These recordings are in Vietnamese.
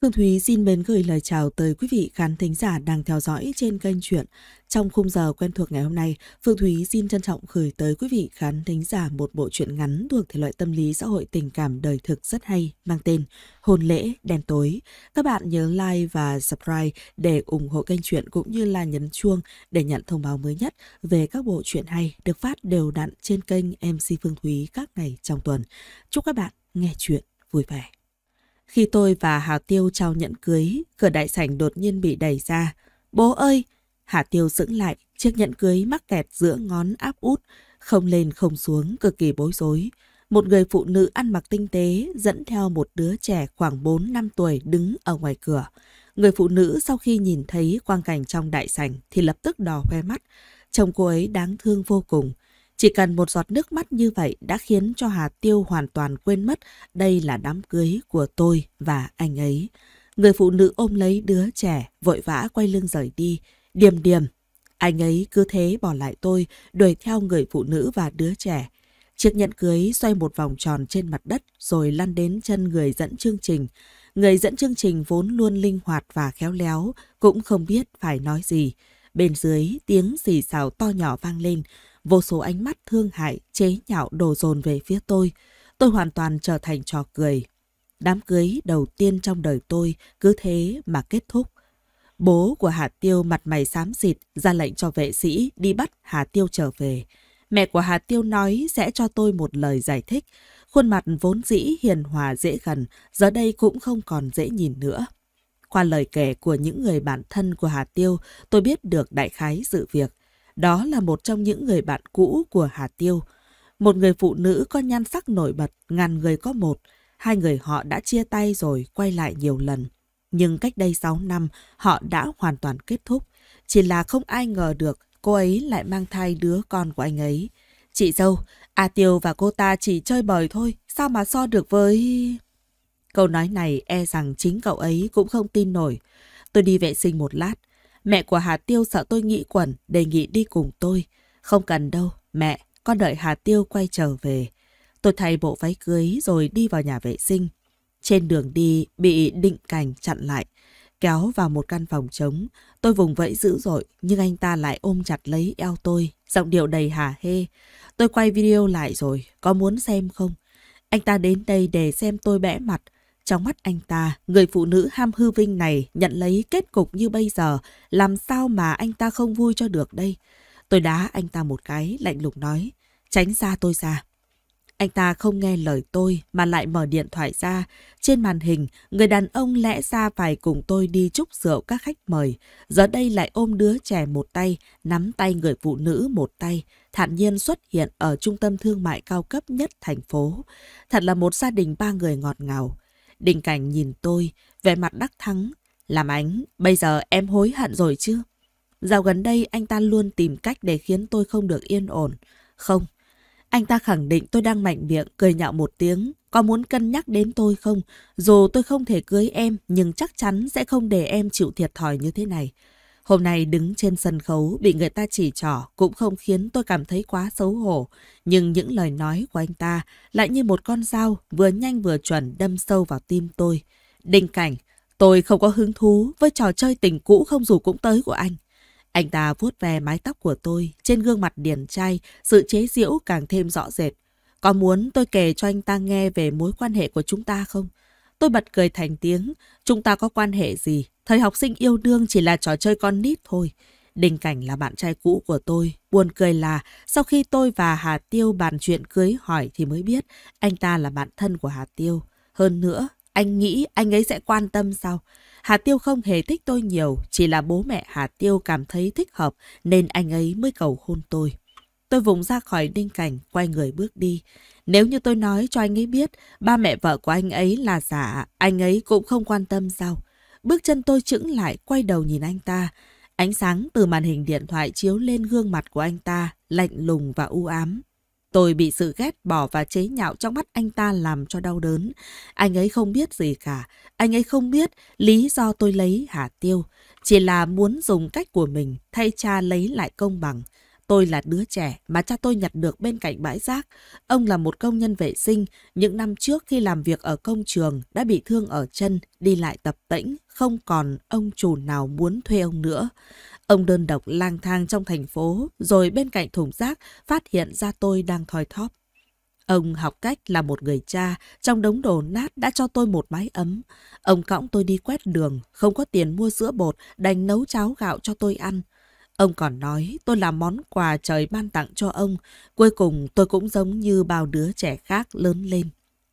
Phương Thúy xin mến gửi lời chào tới quý vị khán thính giả đang theo dõi trên kênh truyện. Trong khung giờ quen thuộc ngày hôm nay, Phương Thúy xin trân trọng gửi tới quý vị khán thính giả một bộ truyện ngắn thuộc thể loại tâm lý xã hội tình cảm đời thực rất hay mang tên Hôn lễ đèn tối. Các bạn nhớ like và subscribe để ủng hộ kênh truyện cũng như là nhấn chuông để nhận thông báo mới nhất về các bộ truyện hay được phát đều đặn trên kênh MC Phương Thúy các ngày trong tuần. Chúc các bạn nghe truyện vui vẻ. Khi tôi và Hà Tiêu trao nhận cưới, cửa đại sảnh đột nhiên bị đẩy ra. Bố ơi! Hà Tiêu sững lại, chiếc nhẫn cưới mắc kẹt giữa ngón áp út, không lên không xuống, cực kỳ bối rối. Một người phụ nữ ăn mặc tinh tế dẫn theo một đứa trẻ khoảng 4-5 tuổi đứng ở ngoài cửa. Người phụ nữ sau khi nhìn thấy quang cảnh trong đại sảnh thì lập tức đỏ hoe mắt. Chồng cô ấy đáng thương vô cùng. Chỉ cần một giọt nước mắt như vậy đã khiến cho Hà Tiêu hoàn toàn quên mất đây là đám cưới của tôi và anh ấy. Người phụ nữ ôm lấy đứa trẻ, vội vã quay lưng rời đi. Điềm điềm, anh ấy cứ thế bỏ lại tôi, đuổi theo người phụ nữ và đứa trẻ. Chiếc nhẫn cưới xoay một vòng tròn trên mặt đất rồi lăn đến chân người dẫn chương trình. Người dẫn chương trình vốn luôn linh hoạt và khéo léo, cũng không biết phải nói gì. Bên dưới tiếng xì xào to nhỏ vang lên, Vô số ánh mắt thương hại, chế nhạo đổ dồn về phía tôi. Tôi hoàn toàn trở thành trò cười. Đám cưới đầu tiên trong đời tôi cứ thế mà kết thúc. Bố của Hà Tiêu mặt mày xám xịt ra lệnh cho vệ sĩ đi bắt Hà Tiêu trở về. Mẹ của Hà Tiêu nói sẽ cho tôi một lời giải thích. Khuôn mặt vốn dĩ hiền hòa dễ gần, giờ đây cũng không còn dễ nhìn nữa. Qua lời kể của những người bạn thân của Hà Tiêu, tôi biết được đại khái sự việc. Đó là một trong những người bạn cũ của Hà Tiêu. Một người phụ nữ có nhan sắc nổi bật, ngàn người có một. Hai người họ đã chia tay rồi quay lại nhiều lần. Nhưng cách đây 6 năm, họ đã hoàn toàn kết thúc. Chỉ là không ai ngờ được cô ấy lại mang thai đứa con của anh ấy. Chị dâu, A Tiêu và cô ta chỉ chơi bời thôi, sao mà so được với... Câu nói này e rằng chính cậu ấy cũng không tin nổi. Tôi đi vệ sinh một lát, Mẹ của Hà Tiêu sợ tôi nghĩ quẩn, đề nghị đi cùng tôi. Không cần đâu, mẹ, con đợi Hà Tiêu quay trở về. Tôi thay bộ váy cưới rồi đi vào nhà vệ sinh. Trên đường đi, bị định cảnh chặn lại. Kéo vào một căn phòng trống, tôi vùng vẫy dữ dội, nhưng anh ta lại ôm chặt lấy eo tôi, giọng điệu đầy hà hê. Tôi quay video lại rồi, có muốn xem không? Anh ta đến đây để xem tôi bẽ mặt, trong mắt anh ta, người phụ nữ ham hư vinh này nhận lấy kết cục như bây giờ, làm sao mà anh ta không vui cho được đây? Tôi đá anh ta một cái, lạnh lùng nói, tránh xa tôi ra. Anh ta không nghe lời tôi mà lại mở điện thoại ra. Trên màn hình, người đàn ông lẽ ra phải cùng tôi đi chúc rượu các khách mời. Giờ đây lại ôm đứa trẻ một tay, nắm tay người phụ nữ một tay. Thản nhiên xuất hiện ở trung tâm thương mại cao cấp nhất thành phố. Thật là một gia đình ba người ngọt ngào. Đình Cảnh nhìn tôi, vẻ mặt đắc thắng. Làm ánh, bây giờ em hối hận rồi chứ? Dạo gần đây anh ta luôn tìm cách để khiến tôi không được yên ổn. Không, anh ta khẳng định tôi đang mạnh miệng, cười nhạo một tiếng. Có muốn cân nhắc đến tôi không? Dù tôi không thể cưới em, nhưng chắc chắn sẽ không để em chịu thiệt thòi như thế này. Hôm nay đứng trên sân khấu bị người ta chỉ trỏ cũng không khiến tôi cảm thấy quá xấu hổ. Nhưng những lời nói của anh ta lại như một con dao vừa nhanh vừa chuẩn đâm sâu vào tim tôi. Đình cảnh, tôi không có hứng thú với trò chơi tình cũ không dù cũng tới của anh. Anh ta vuốt về mái tóc của tôi, trên gương mặt điển trai, sự chế giễu càng thêm rõ rệt. Có muốn tôi kể cho anh ta nghe về mối quan hệ của chúng ta không? Tôi bật cười thành tiếng, chúng ta có quan hệ gì, thời học sinh yêu đương chỉ là trò chơi con nít thôi. Đình Cảnh là bạn trai cũ của tôi, buồn cười là sau khi tôi và Hà Tiêu bàn chuyện cưới hỏi thì mới biết anh ta là bạn thân của Hà Tiêu. Hơn nữa, anh nghĩ anh ấy sẽ quan tâm sao? Hà Tiêu không hề thích tôi nhiều, chỉ là bố mẹ Hà Tiêu cảm thấy thích hợp nên anh ấy mới cầu hôn tôi. Tôi vùng ra khỏi Đinh Cảnh, quay người bước đi. Nếu như tôi nói cho anh ấy biết ba mẹ vợ của anh ấy là giả, anh ấy cũng không quan tâm sao? Bước chân tôi chững lại quay đầu nhìn anh ta. Ánh sáng từ màn hình điện thoại chiếu lên gương mặt của anh ta, lạnh lùng và u ám. Tôi bị sự ghét bỏ và chế nhạo trong mắt anh ta làm cho đau đớn. Anh ấy không biết gì cả. Anh ấy không biết lý do tôi lấy Hà Tiêu. Chỉ là muốn dùng cách của mình thay cha lấy lại công bằng. Tôi là đứa trẻ mà cha tôi nhặt được bên cạnh bãi rác. Ông là một công nhân vệ sinh, những năm trước khi làm việc ở công trường đã bị thương ở chân, đi lại tập tễnh, không còn ông chủ nào muốn thuê ông nữa. Ông đơn độc lang thang trong thành phố, rồi bên cạnh thùng rác phát hiện ra tôi đang thoi thóp. Ông học cách là một người cha, trong đống đồ nát đã cho tôi một mái ấm. Ông cõng tôi đi quét đường, không có tiền mua sữa bột, đành nấu cháo gạo cho tôi ăn. Ông còn nói tôi là món quà trời ban tặng cho ông, cuối cùng tôi cũng giống như bao đứa trẻ khác lớn lên.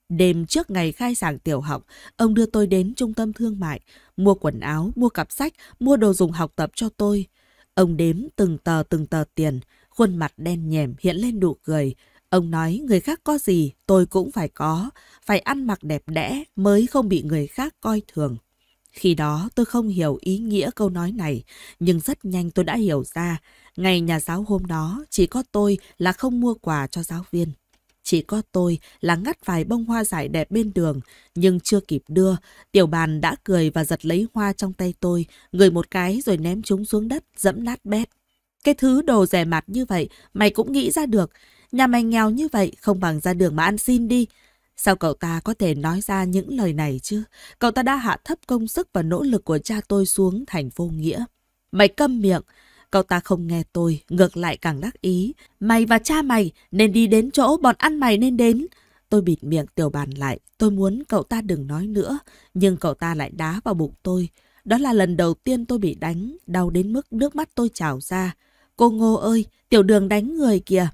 Đêm trước ngày khai giảng tiểu học, ông đưa tôi đến trung tâm thương mại, mua quần áo, mua cặp sách, mua đồ dùng học tập cho tôi. Ông đếm từng tờ từng tờ tiền, khuôn mặt đen nhèm hiện lên nụ cười. Ông nói người khác có gì tôi cũng phải có, phải ăn mặc đẹp đẽ mới không bị người khác coi thường. Khi đó tôi không hiểu ý nghĩa câu nói này, nhưng rất nhanh tôi đã hiểu ra, ngày nhà giáo hôm đó chỉ có tôi là không mua quà cho giáo viên. Chỉ có tôi là ngắt vài bông hoa giải đẹp bên đường, nhưng chưa kịp đưa, tiểu bàn đã cười và giật lấy hoa trong tay tôi, người một cái rồi ném chúng xuống đất, dẫm nát bét. Cái thứ đồ rẻ mặt như vậy, mày cũng nghĩ ra được. Nhà mày nghèo như vậy, không bằng ra đường mà ăn xin đi. Sao cậu ta có thể nói ra những lời này chứ? Cậu ta đã hạ thấp công sức và nỗ lực của cha tôi xuống thành vô nghĩa. Mày câm miệng! Cậu ta không nghe tôi, ngược lại càng đắc ý. Mày và cha mày nên đi đến chỗ bọn ăn mày nên đến. Tôi bịt miệng tiểu bàn lại, tôi muốn cậu ta đừng nói nữa, nhưng cậu ta lại đá vào bụng tôi. Đó là lần đầu tiên tôi bị đánh, đau đến mức nước mắt tôi trào ra. Cô Ngô ơi, tiểu đường đánh người kìa.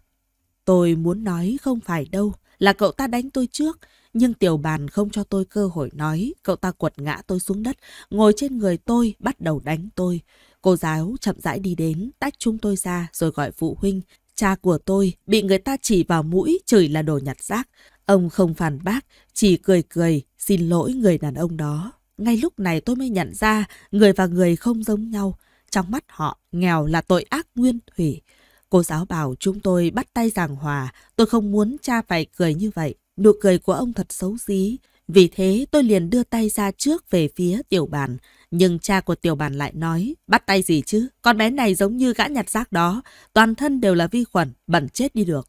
Tôi muốn nói không phải đâu, là cậu ta đánh tôi trước, nhưng tiểu bàn không cho tôi cơ hội nói. Cậu ta quật ngã tôi xuống đất, ngồi trên người tôi, bắt đầu đánh tôi. Cô giáo chậm rãi đi đến, tách chúng tôi ra rồi gọi phụ huynh. Cha của tôi bị người ta chỉ vào mũi, chửi là đồ nhặt rác. Ông không phản bác, chỉ cười cười, xin lỗi người đàn ông đó. Ngay lúc này tôi mới nhận ra người và người không giống nhau. Trong mắt họ, nghèo là tội ác nguyên thủy. Cô giáo bảo chúng tôi bắt tay giảng hòa, tôi không muốn cha phải cười như vậy. Nụ cười của ông thật xấu xí. Vì thế tôi liền đưa tay ra trước về phía tiểu bàn. Nhưng cha của tiểu bàn lại nói, bắt tay gì chứ? Con bé này giống như gã nhặt rác đó. Toàn thân đều là vi khuẩn, bẩn chết đi được.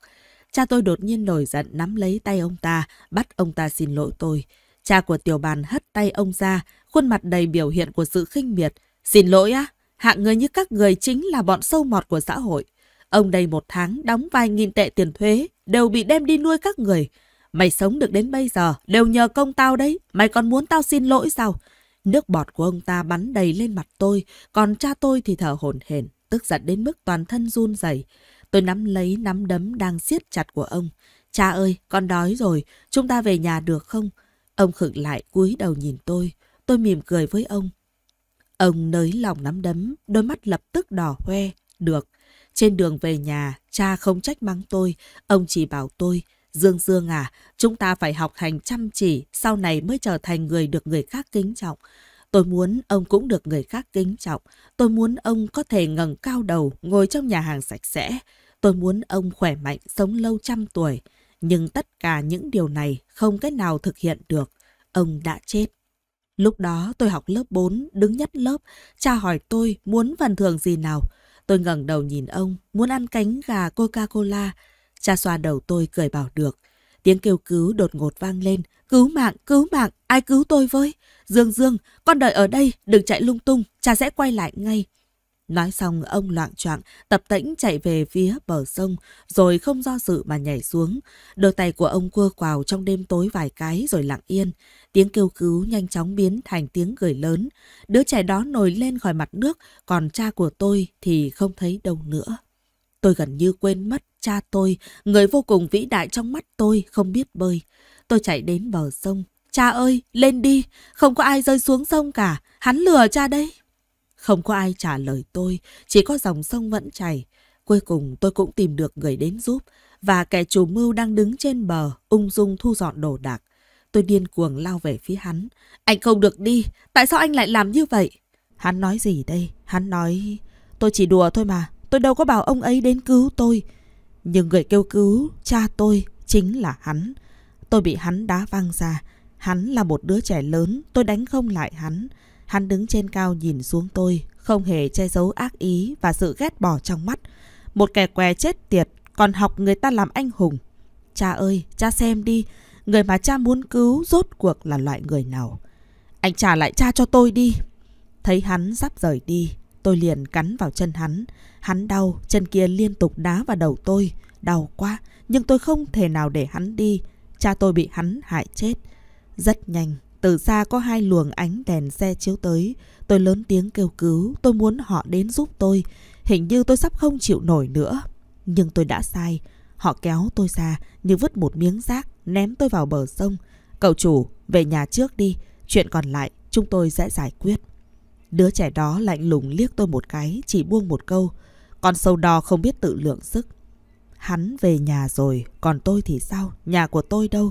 Cha tôi đột nhiên nổi giận nắm lấy tay ông ta, bắt ông ta xin lỗi tôi. Cha của tiểu bàn hất tay ông ra, khuôn mặt đầy biểu hiện của sự khinh miệt. Xin lỗi á, hạng người như các người chính là bọn sâu mọt của xã hội. Ông đây một tháng đóng vài nghìn tệ tiền thuế, đều bị đem đi nuôi các người. Mày sống được đến bây giờ, đều nhờ công tao đấy, mày còn muốn tao xin lỗi sao? Nước bọt của ông ta bắn đầy lên mặt tôi, còn cha tôi thì thở hổn hển, tức giận đến mức toàn thân run rẩy. Tôi nắm lấy nắm đấm đang siết chặt của ông. Cha ơi, con đói rồi, chúng ta về nhà được không? Ông khựng lại cúi đầu nhìn tôi. Tôi mỉm cười với ông. Ông nới lòng nắm đấm, đôi mắt lập tức đỏ hoe. Được, trên đường về nhà, cha không trách mắng tôi, ông chỉ bảo tôi, Dương Dương à, chúng ta phải học hành chăm chỉ, sau này mới trở thành người được người khác kính trọng. Tôi muốn ông cũng được người khác kính trọng. Tôi muốn ông có thể ngẩng cao đầu, ngồi trong nhà hàng sạch sẽ. Tôi muốn ông khỏe mạnh, sống lâu trăm tuổi. Nhưng tất cả những điều này không cách nào thực hiện được. Ông đã chết. Lúc đó tôi học lớp 4, đứng nhất lớp. Cha hỏi tôi muốn phần thưởng gì nào. Tôi ngẩng đầu nhìn ông, muốn ăn cánh gà Coca-Cola. Cha xoa đầu tôi cười bảo được. Tiếng kêu cứu đột ngột vang lên. Cứu mạng, cứu mạng, ai cứu tôi với? Dương Dương, con đợi ở đây, đừng chạy lung tung, cha sẽ quay lại ngay. Nói xong ông loạn choạng tập tễnh chạy về phía bờ sông, rồi không do dự mà nhảy xuống. Đôi tay của ông cua quào trong đêm tối vài cái rồi lặng yên. Tiếng kêu cứu nhanh chóng biến thành tiếng cười lớn. Đứa trẻ đó nổi lên khỏi mặt nước, còn cha của tôi thì không thấy đâu nữa. Tôi gần như quên mất cha tôi, người vô cùng vĩ đại trong mắt tôi, không biết bơi. Tôi chạy đến bờ sông. Cha ơi, lên đi, không có ai rơi xuống sông cả, hắn lừa cha đấy. Không có ai trả lời tôi, chỉ có dòng sông vẫn chảy. Cuối cùng tôi cũng tìm được người đến giúp, và kẻ chủ mưu đang đứng trên bờ, ung dung thu dọn đồ đạc. Tôi điên cuồng lao về phía hắn. Anh không được đi, tại sao anh lại làm như vậy? Hắn nói gì đây? Hắn nói... Tôi chỉ đùa thôi mà, tôi đâu có bảo ông ấy đến cứu tôi. Nhưng người kêu cứu, cha tôi, chính là hắn. Tôi bị hắn đá văng ra. Hắn là một đứa trẻ lớn, tôi đánh không lại hắn. Hắn đứng trên cao nhìn xuống tôi, không hề che giấu ác ý và sự ghét bỏ trong mắt. Một kẻ què chết tiệt, còn học người ta làm anh hùng. Cha ơi, cha xem đi, Người mà cha muốn cứu rốt cuộc là loại người nào Anh trả lại cha cho tôi đi Thấy hắn sắp rời đi Tôi liền cắn vào chân hắn Hắn đau Chân kia liên tục đá vào đầu tôi Đau quá Nhưng tôi không thể nào để hắn đi Cha tôi bị hắn hại chết Rất nhanh Từ xa có hai luồng ánh đèn xe chiếu tới Tôi lớn tiếng kêu cứu Tôi muốn họ đến giúp tôi Hình như tôi sắp không chịu nổi nữa Nhưng tôi đã sai Họ kéo tôi ra như vứt một miếng rác ném tôi vào bờ sông. Cậu chủ, về nhà trước đi, chuyện còn lại chúng tôi sẽ giải quyết. Đứa trẻ đó lạnh lùng liếc tôi một cái, chỉ buông một câu. Con sâu đo không biết tự lượng sức. Hắn về nhà rồi, còn tôi thì sao? Nhà của tôi đâu?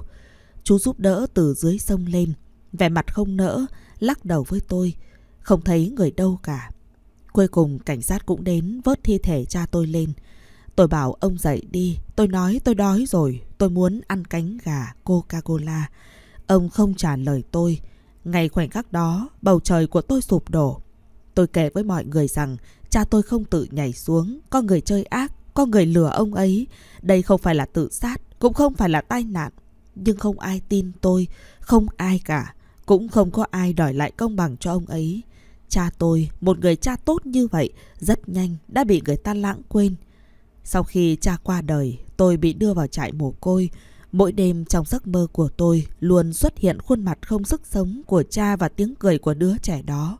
Chú giúp đỡ từ dưới sông lên. Vẻ mặt không nỡ, lắc đầu với tôi. Không thấy người đâu cả. Cuối cùng cảnh sát cũng đến vớt thi thể cha tôi lên. Tôi bảo ông dậy đi, tôi nói tôi đói rồi, tôi muốn ăn cánh gà Coca-Cola. Ông không trả lời tôi. Ngày khoảnh khắc đó, bầu trời của tôi sụp đổ. Tôi kể với mọi người rằng cha tôi không tự nhảy xuống, có người chơi ác, có người lừa ông ấy. Đây không phải là tự sát, cũng không phải là tai nạn. Nhưng không ai tin tôi, không ai cả. Cũng không có ai đòi lại công bằng cho ông ấy. Cha tôi, một người cha tốt như vậy, rất nhanh đã bị người ta lãng quên. Sau khi cha qua đời, tôi bị đưa vào trại mồ côi. Mỗi đêm trong giấc mơ của tôi luôn xuất hiện khuôn mặt không sức sống của cha và tiếng cười của đứa trẻ đó.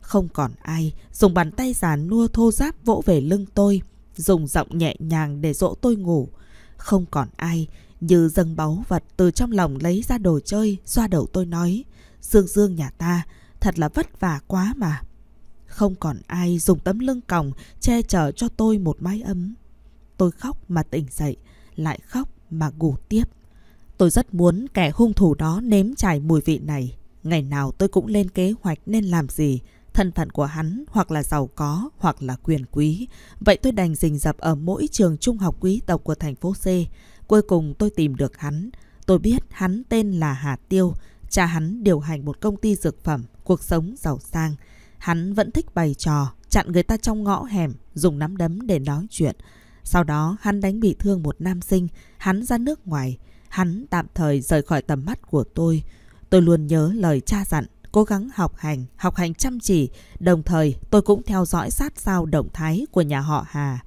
Không còn ai dùng bàn tay giàn nua thô ráp vỗ về lưng tôi, dùng giọng nhẹ nhàng để dỗ tôi ngủ. Không còn ai như dâng báu vật từ trong lòng lấy ra đồ chơi, xoa đầu tôi nói. Dương Dương nhà ta, thật là vất vả quá mà. Không còn ai dùng tấm lưng còng che chở cho tôi một mái ấm. Tôi khóc mà tỉnh dậy, lại khóc mà ngủ tiếp. Tôi rất muốn kẻ hung thủ đó nếm trải mùi vị này. Ngày nào tôi cũng lên kế hoạch nên làm gì, thân phận của hắn hoặc là giàu có hoặc là quyền quý. Vậy tôi đành rình rập ở mỗi trường trung học quý tộc của thành phố C. Cuối cùng tôi tìm được hắn. Tôi biết hắn tên là Hà Tiêu, cha hắn điều hành một công ty dược phẩm, cuộc sống giàu sang. Hắn vẫn thích bày trò, chặn người ta trong ngõ hẻm, dùng nắm đấm để nói chuyện. Sau đó hắn đánh bị thương một nam sinh, hắn ra nước ngoài, hắn tạm thời rời khỏi tầm mắt của tôi. Tôi luôn nhớ lời cha dặn, cố gắng học hành, học hành chăm chỉ, đồng thời tôi cũng theo dõi sát sao động thái của nhà họ Hà.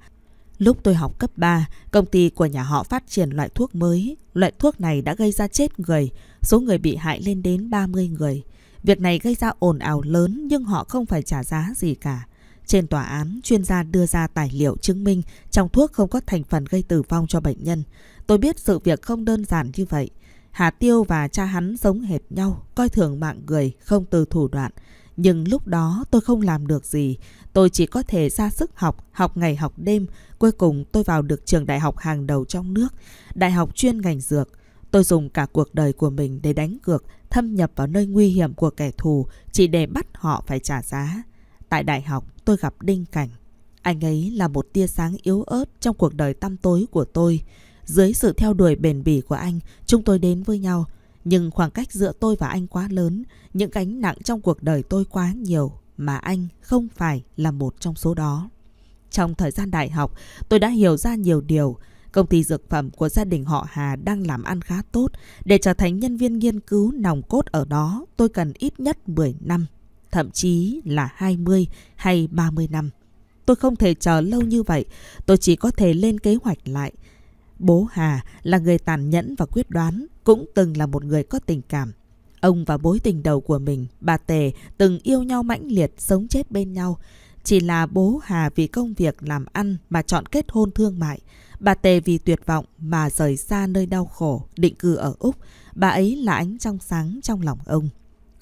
Lúc tôi học cấp 3, công ty của nhà họ phát triển loại thuốc mới. Loại thuốc này đã gây ra chết người, số người bị hại lên đến 30 người. Việc này gây ra ồn ào lớn nhưng họ không phải trả giá gì cả. Trên tòa án, chuyên gia đưa ra tài liệu chứng minh trong thuốc không có thành phần gây tử vong cho bệnh nhân. Tôi biết sự việc không đơn giản như vậy. Hà Tiêu và cha hắn giống hệt nhau, coi thường mạng người, không từ thủ đoạn. Nhưng lúc đó tôi không làm được gì, tôi chỉ có thể ra sức học, học ngày học đêm. Cuối cùng tôi vào được trường đại học hàng đầu trong nước, đại học chuyên ngành dược. Tôi dùng cả cuộc đời của mình để đánh cược, thâm nhập vào nơi nguy hiểm của kẻ thù chỉ để bắt họ phải trả giá. Tại đại học tôi gặp Đinh Cảnh. Anh ấy là một tia sáng yếu ớt trong cuộc đời tăm tối của tôi. Dưới sự theo đuổi bền bỉ của anh, chúng tôi đến với nhau. Nhưng khoảng cách giữa tôi và anh quá lớn, những gánh nặng trong cuộc đời tôi quá nhiều mà anh không phải là một trong số đó. Trong thời gian đại học, tôi đã hiểu ra nhiều điều. Công ty dược phẩm của gia đình họ Hà đang làm ăn khá tốt. Để trở thành nhân viên nghiên cứu nòng cốt ở đó, tôi cần ít nhất 10 năm thậm chí là 20 hay 30 năm. Tôi không thể chờ lâu như vậy, tôi chỉ có thể lên kế hoạch lại. Bố Hà là người tàn nhẫn và quyết đoán, cũng từng là một người có tình cảm. Ông và bối tình đầu của mình, bà Tề, từng yêu nhau mãnh liệt, sống chết bên nhau. Chỉ là bố Hà vì công việc làm ăn mà chọn kết hôn thương mại. Bà Tề vì tuyệt vọng mà rời xa nơi đau khổ, định cư ở Úc. Bà ấy là ánh trong sáng trong lòng ông.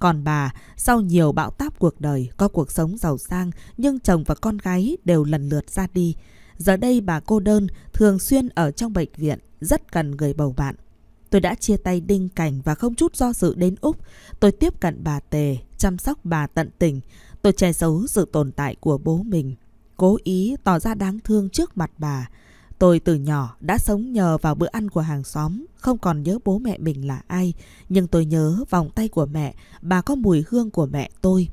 Còn bà, sau nhiều bão táp cuộc đời, có cuộc sống giàu sang nhưng chồng và con gái đều lần lượt ra đi. Giờ đây bà cô đơn, thường xuyên ở trong bệnh viện, rất cần người bầu bạn. Tôi đã chia tay Đinh Cảnh và không chút do dự đến Úc. Tôi tiếp cận bà Tề, chăm sóc bà tận tình. Tôi che giấu sự tồn tại của bố mình. Cố ý tỏ ra đáng thương trước mặt bà. Tôi từ nhỏ đã sống nhờ vào bữa ăn của hàng xóm, không còn nhớ bố mẹ mình là ai, nhưng tôi nhớ vòng tay của mẹ, bà có mùi hương của mẹ tôi.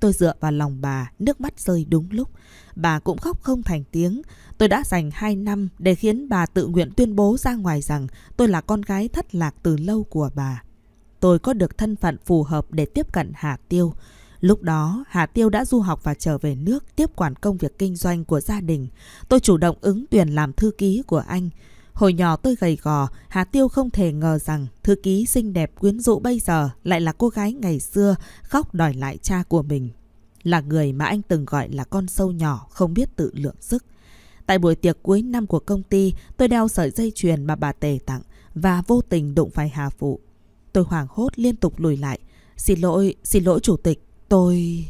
Tôi dựa vào lòng bà, nước mắt rơi đúng lúc. Bà cũng khóc không thành tiếng. Tôi đã dành 2 năm để khiến bà tự nguyện tuyên bố ra ngoài rằng tôi là con gái thất lạc từ lâu của bà. Tôi có được thân phận phù hợp để tiếp cận Hà Tiêu. Lúc đó, Hà Tiêu đã du học và trở về nước tiếp quản công việc kinh doanh của gia đình. Tôi chủ động ứng tuyển làm thư ký của anh. Hồi nhỏ tôi gầy gò, Hà Tiêu không thể ngờ rằng thư ký xinh đẹp quyến rũ bây giờ lại là cô gái ngày xưa khóc đòi lại cha của mình. Là người mà anh từng gọi là con sâu nhỏ không biết tự lượng sức. Tại buổi tiệc cuối năm của công ty, tôi đeo sợi dây chuyền mà bà Tề tặng và vô tình đụng phải Hà Phụ. Tôi hoảng hốt liên tục lùi lại. Xin lỗi, xin lỗi chủ tịch, Tôi...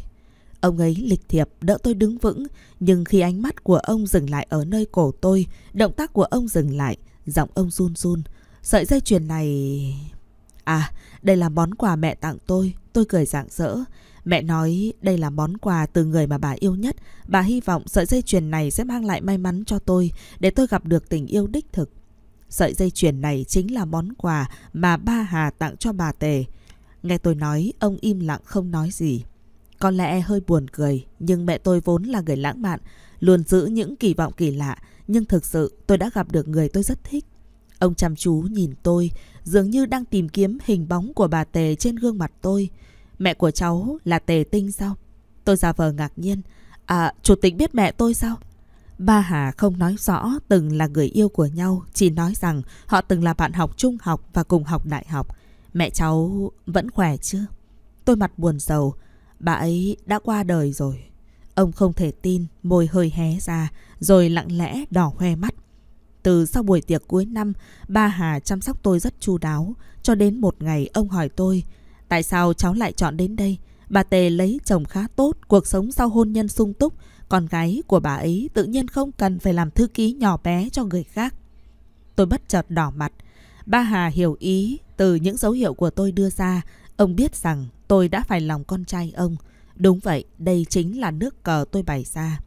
Ông ấy lịch thiệp đỡ tôi đứng vững, nhưng khi ánh mắt của ông dừng lại ở nơi cổ tôi, động tác của ông dừng lại, giọng ông run run. Sợi dây chuyền này... À, đây là món quà mẹ tặng tôi, tôi cười rạng rỡ. Mẹ nói đây là món quà từ người mà bà yêu nhất. Bà hy vọng sợi dây chuyền này sẽ mang lại may mắn cho tôi để tôi gặp được tình yêu đích thực. Sợi dây chuyền này chính là món quà mà ba Hà tặng cho bà Tề. Nghe tôi nói, ông im lặng không nói gì. Có lẽ hơi buồn cười, nhưng mẹ tôi vốn là người lãng mạn, luôn giữ những kỳ vọng kỳ lạ, nhưng thực sự tôi đã gặp được người tôi rất thích. Ông chăm chú nhìn tôi, dường như đang tìm kiếm hình bóng của bà Tề trên gương mặt tôi. Mẹ của cháu là Tề Tinh sao? Tôi giả vờ ngạc nhiên. À, chủ tịch biết mẹ tôi sao? Ba Hà không nói rõ từng là người yêu của nhau, chỉ nói rằng họ từng là bạn học trung học và cùng học đại học. Mẹ cháu vẫn khỏe chứ? Tôi mặt buồn rầu. Bà ấy đã qua đời rồi. Ông không thể tin, môi hơi hé ra, rồi lặng lẽ đỏ hoe mắt. Từ sau buổi tiệc cuối năm, ba Hà chăm sóc tôi rất chu đáo, cho đến một ngày ông hỏi tôi, tại sao cháu lại chọn đến đây? Bà Tề lấy chồng khá tốt, cuộc sống sau hôn nhân sung túc, con gái của bà ấy tự nhiên không cần phải làm thư ký nhỏ bé cho người khác. Tôi bất chợt đỏ mặt. Ba Hà hiểu ý từ những dấu hiệu của tôi đưa ra Ông biết rằng tôi đã phải lòng con trai ông. Đúng vậy, đây chính là nước cờ tôi bày ra.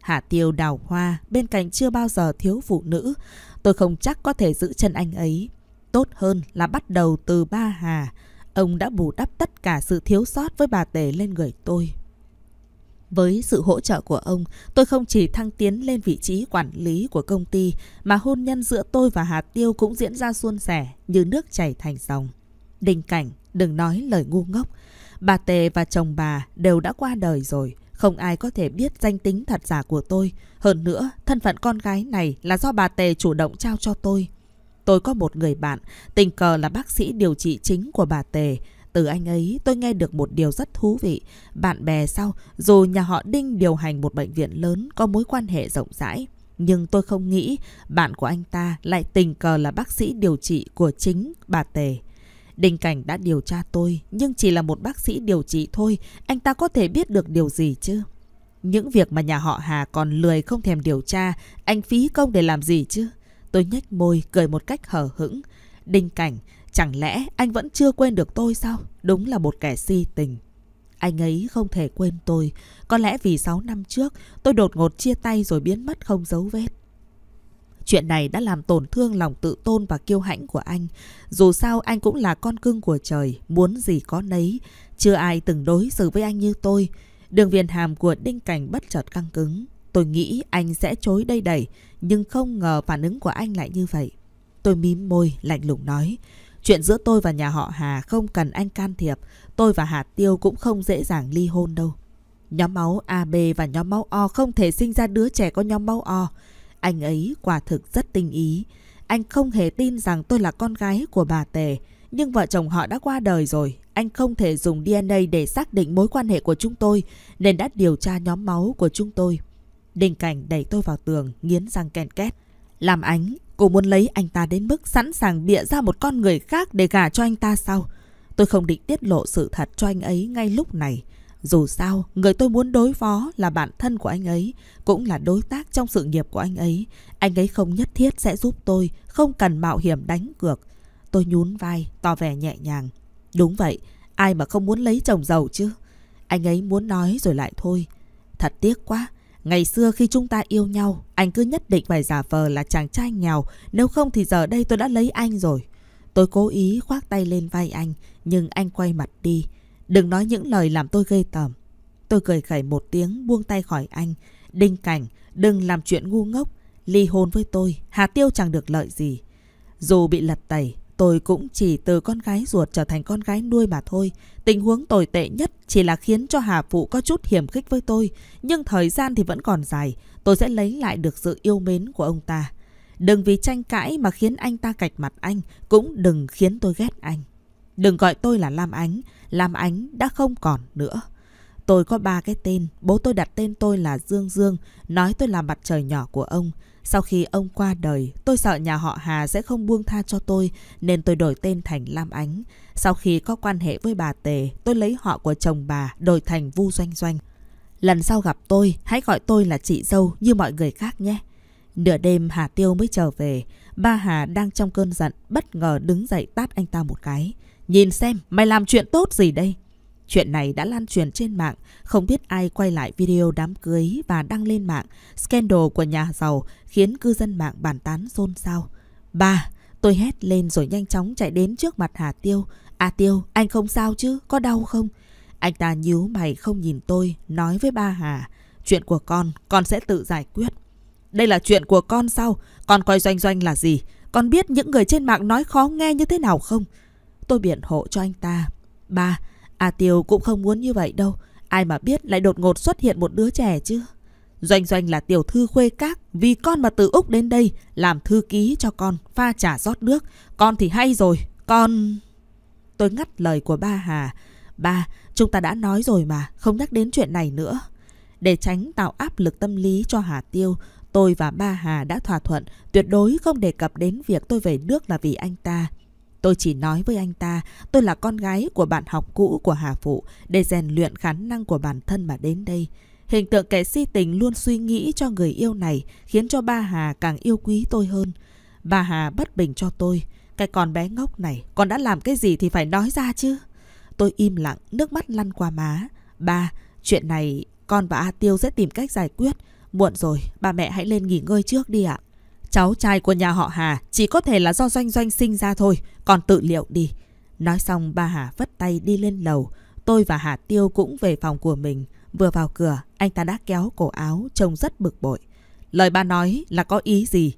Hạ tiêu đào hoa, bên cạnh chưa bao giờ thiếu phụ nữ. Tôi không chắc có thể giữ chân anh ấy. Tốt hơn là bắt đầu từ ba hà. Ông đã bù đắp tất cả sự thiếu sót với bà tề lên người tôi. Với sự hỗ trợ của ông, tôi không chỉ thăng tiến lên vị trí quản lý của công ty, mà hôn nhân giữa tôi và Hà Tiêu cũng diễn ra suôn sẻ như nước chảy thành dòng. Đình cảnh đừng nói lời ngu ngốc. Bà Tề và chồng bà đều đã qua đời rồi, không ai có thể biết danh tính thật giả của tôi. Hơn nữa, thân phận con gái này là do bà Tề chủ động trao cho tôi. Tôi có một người bạn, tình cờ là bác sĩ điều trị chính của bà Tề. Từ anh ấy, tôi nghe được một điều rất thú vị. Bạn bè sau, dù nhà họ Đinh điều hành một bệnh viện lớn có mối quan hệ rộng rãi, nhưng tôi không nghĩ bạn của anh ta lại tình cờ là bác sĩ điều trị của chính bà Tề. Đình Cảnh đã điều tra tôi, nhưng chỉ là một bác sĩ điều trị thôi, anh ta có thể biết được điều gì chứ? Những việc mà nhà họ Hà còn lười không thèm điều tra, anh phí công để làm gì chứ? Tôi nhếch môi, cười một cách hở hững. Đình Cảnh, chẳng lẽ anh vẫn chưa quên được tôi sao? Đúng là một kẻ si tình. Anh ấy không thể quên tôi. Có lẽ vì 6 năm trước, tôi đột ngột chia tay rồi biến mất không dấu vết. Chuyện này đã làm tổn thương lòng tự tôn và kiêu hãnh của anh. Dù sao anh cũng là con cưng của trời, muốn gì có nấy. Chưa ai từng đối xử với anh như tôi. Đường viền hàm của Đinh Cảnh bất chợt căng cứng. Tôi nghĩ anh sẽ chối đây đẩy, nhưng không ngờ phản ứng của anh lại như vậy. Tôi mím môi, lạnh lùng nói. Chuyện giữa tôi và nhà họ Hà không cần anh can thiệp. Tôi và Hà Tiêu cũng không dễ dàng ly hôn đâu. Nhóm máu AB và nhóm máu O không thể sinh ra đứa trẻ có nhóm máu O. Anh ấy quả thực rất tinh ý. Anh không hề tin rằng tôi là con gái của bà Tề. Nhưng vợ chồng họ đã qua đời rồi. Anh không thể dùng DNA để xác định mối quan hệ của chúng tôi nên đã điều tra nhóm máu của chúng tôi. Đình cảnh đẩy tôi vào tường, nghiến răng kèn két. Làm ánh, cô muốn lấy anh ta đến mức sẵn sàng bịa ra một con người khác để gả cho anh ta sao? Tôi không định tiết lộ sự thật cho anh ấy ngay lúc này. Dù sao, người tôi muốn đối phó là bạn thân của anh ấy, cũng là đối tác trong sự nghiệp của anh ấy. Anh ấy không nhất thiết sẽ giúp tôi, không cần mạo hiểm đánh cược. Tôi nhún vai, tỏ vẻ nhẹ nhàng. Đúng vậy, ai mà không muốn lấy chồng giàu chứ? Anh ấy muốn nói rồi lại thôi. Thật tiếc quá, ngày xưa khi chúng ta yêu nhau, anh cứ nhất định phải giả vờ là chàng trai nghèo, nếu không thì giờ đây tôi đã lấy anh rồi. Tôi cố ý khoác tay lên vai anh, nhưng anh quay mặt đi. Đừng nói những lời làm tôi gây tởm. Tôi cười khẩy một tiếng buông tay khỏi anh. Đinh Cảnh, đừng làm chuyện ngu ngốc. Ly hôn với tôi, Hà Tiêu chẳng được lợi gì. Dù bị lật tẩy, tôi cũng chỉ từ con gái ruột trở thành con gái nuôi mà thôi. Tình huống tồi tệ nhất chỉ là khiến cho Hà Phụ có chút hiểm khích với tôi. Nhưng thời gian thì vẫn còn dài, tôi sẽ lấy lại được sự yêu mến của ông ta. Đừng vì tranh cãi mà khiến anh ta cạch mặt anh, cũng đừng khiến tôi ghét anh. Đừng gọi tôi là Lam Ánh, Lam Ánh đã không còn nữa. Tôi có ba cái tên, bố tôi đặt tên tôi là Dương Dương, nói tôi là mặt trời nhỏ của ông. Sau khi ông qua đời, tôi sợ nhà họ Hà sẽ không buông tha cho tôi nên tôi đổi tên thành Lam Ánh. Sau khi có quan hệ với bà Tề, tôi lấy họ của chồng bà đổi thành Vu Doanh Doanh. Lần sau gặp tôi, hãy gọi tôi là chị dâu như mọi người khác nhé. Nửa đêm Hà Tiêu mới trở về, ba Hà đang trong cơn giận, bất ngờ đứng dậy tát anh ta một cái. Nhìn xem, mày làm chuyện tốt gì đây? Chuyện này đã lan truyền trên mạng, không biết ai quay lại video đám cưới và đăng lên mạng. Scandal của nhà giàu khiến cư dân mạng bàn tán xôn xao. Ba, tôi hét lên rồi nhanh chóng chạy đến trước mặt Hà Tiêu. À Tiêu, anh không sao chứ, có đau không? Anh ta nhíu mày không nhìn tôi, nói với ba Hà. Chuyện của con, con sẽ tự giải quyết. Đây là chuyện của con sao? Con coi doanh doanh là gì? Con biết những người trên mạng nói khó nghe như thế nào không? Tôi biện hộ cho anh ta. Ba, A Tiêu cũng không muốn như vậy đâu. Ai mà biết lại đột ngột xuất hiện một đứa trẻ chứ. Doanh Doanh là tiểu thư khuê các, vì con mà từ Úc đến đây, làm thư ký cho con, pha trà rót nước. Con thì hay rồi, con... Tôi ngắt lời của ba Hà. Ba, chúng ta đã nói rồi mà, không nhắc đến chuyện này nữa. Để tránh tạo áp lực tâm lý cho Hà Tiêu, tôi và ba Hà đã thỏa thuận tuyệt đối không đề cập đến việc tôi về nước là vì anh ta. Tôi chỉ nói với anh ta tôi là con gái của bạn học cũ của Hà Phụ để rèn luyện khả năng của bản thân mà đến đây. Hình tượng kẻ si tình luôn suy nghĩ cho người yêu này khiến cho ba Hà càng yêu quý tôi hơn. Bà Hà bất bình cho tôi. Cái con bé ngốc này, con đã làm cái gì thì phải nói ra chứ. Tôi im lặng, nước mắt lăn qua má. Ba, chuyện này con và A Tiêu sẽ tìm cách giải quyết. Muộn rồi, bà mẹ hãy lên nghỉ ngơi trước đi ạ cháu trai của nhà họ Hà chỉ có thể là do Doanh Doanh sinh ra thôi, còn tự liệu đi. Nói xong ba Hà vất tay đi lên lầu, tôi và Hà Tiêu cũng về phòng của mình. Vừa vào cửa, anh ta đã kéo cổ áo, trông rất bực bội. Lời ba nói là có ý gì?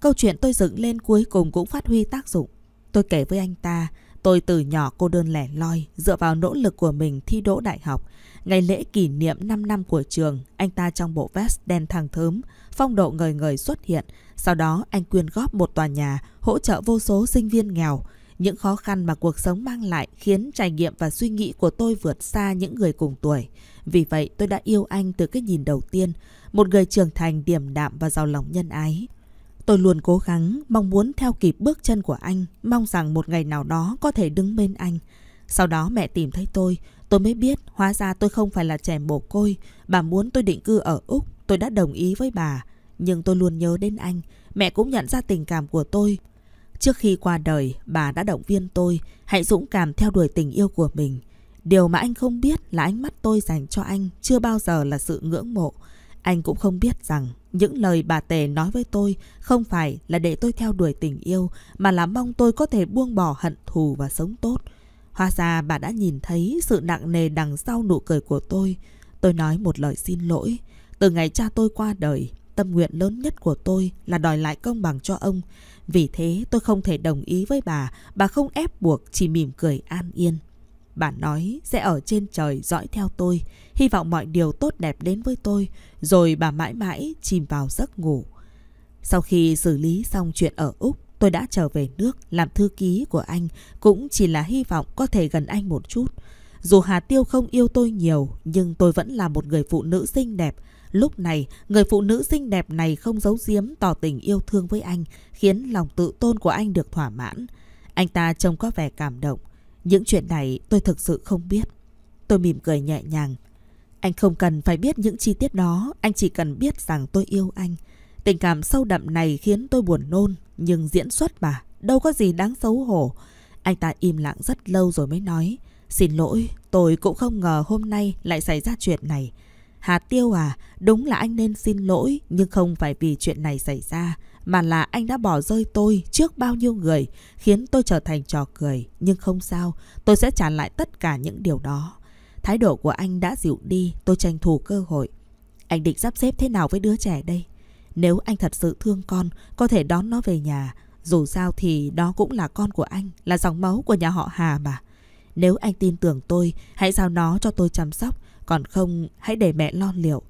Câu chuyện tôi dựng lên cuối cùng cũng phát huy tác dụng. Tôi kể với anh ta, tôi từ nhỏ cô đơn lẻ loi, dựa vào nỗ lực của mình thi đỗ đại học. Ngày lễ kỷ niệm 5 năm của trường, anh ta trong bộ vest đen thẳng thớm, phong độ ngời ngời xuất hiện. Sau đó anh quyên góp một tòa nhà, hỗ trợ vô số sinh viên nghèo. Những khó khăn mà cuộc sống mang lại khiến trải nghiệm và suy nghĩ của tôi vượt xa những người cùng tuổi. Vì vậy tôi đã yêu anh từ cái nhìn đầu tiên, một người trưởng thành điềm đạm và giàu lòng nhân ái. Tôi luôn cố gắng, mong muốn theo kịp bước chân của anh, mong rằng một ngày nào đó có thể đứng bên anh. Sau đó mẹ tìm thấy tôi, Tôi mới biết hóa ra tôi không phải là trẻ mồ côi. Bà muốn tôi định cư ở Úc, tôi đã đồng ý với bà. Nhưng tôi luôn nhớ đến anh, mẹ cũng nhận ra tình cảm của tôi. Trước khi qua đời, bà đã động viên tôi, hãy dũng cảm theo đuổi tình yêu của mình. Điều mà anh không biết là ánh mắt tôi dành cho anh chưa bao giờ là sự ngưỡng mộ. Anh cũng không biết rằng những lời bà Tề nói với tôi không phải là để tôi theo đuổi tình yêu mà là mong tôi có thể buông bỏ hận thù và sống tốt. Hóa ra bà đã nhìn thấy sự nặng nề đằng sau nụ cười của tôi. Tôi nói một lời xin lỗi. Từ ngày cha tôi qua đời, tâm nguyện lớn nhất của tôi là đòi lại công bằng cho ông. Vì thế tôi không thể đồng ý với bà, bà không ép buộc, chỉ mỉm cười an yên. Bà nói sẽ ở trên trời dõi theo tôi, hy vọng mọi điều tốt đẹp đến với tôi, rồi bà mãi mãi chìm vào giấc ngủ. Sau khi xử lý xong chuyện ở Úc, Tôi đã trở về nước làm thư ký của anh cũng chỉ là hy vọng có thể gần anh một chút. Dù Hà Tiêu không yêu tôi nhiều nhưng tôi vẫn là một người phụ nữ xinh đẹp. Lúc này, người phụ nữ xinh đẹp này không giấu giếm tỏ tình yêu thương với anh, khiến lòng tự tôn của anh được thỏa mãn. Anh ta trông có vẻ cảm động. Những chuyện này tôi thực sự không biết. Tôi mỉm cười nhẹ nhàng. Anh không cần phải biết những chi tiết đó, anh chỉ cần biết rằng tôi yêu anh. Tình cảm sâu đậm này khiến tôi buồn nôn nhưng diễn xuất mà, đâu có gì đáng xấu hổ. Anh ta im lặng rất lâu rồi mới nói. Xin lỗi, tôi cũng không ngờ hôm nay lại xảy ra chuyện này. Hà Tiêu à, đúng là anh nên xin lỗi, nhưng không phải vì chuyện này xảy ra, mà là anh đã bỏ rơi tôi trước bao nhiêu người, khiến tôi trở thành trò cười. Nhưng không sao, tôi sẽ trả lại tất cả những điều đó. Thái độ của anh đã dịu đi, tôi tranh thủ cơ hội. Anh định sắp xếp thế nào với đứa trẻ đây? Nếu anh thật sự thương con, có thể đón nó về nhà. Dù sao thì đó cũng là con của anh, là dòng máu của nhà họ Hà mà. Nếu anh tin tưởng tôi, hãy giao nó cho tôi chăm sóc, còn không hãy để mẹ lo liệu.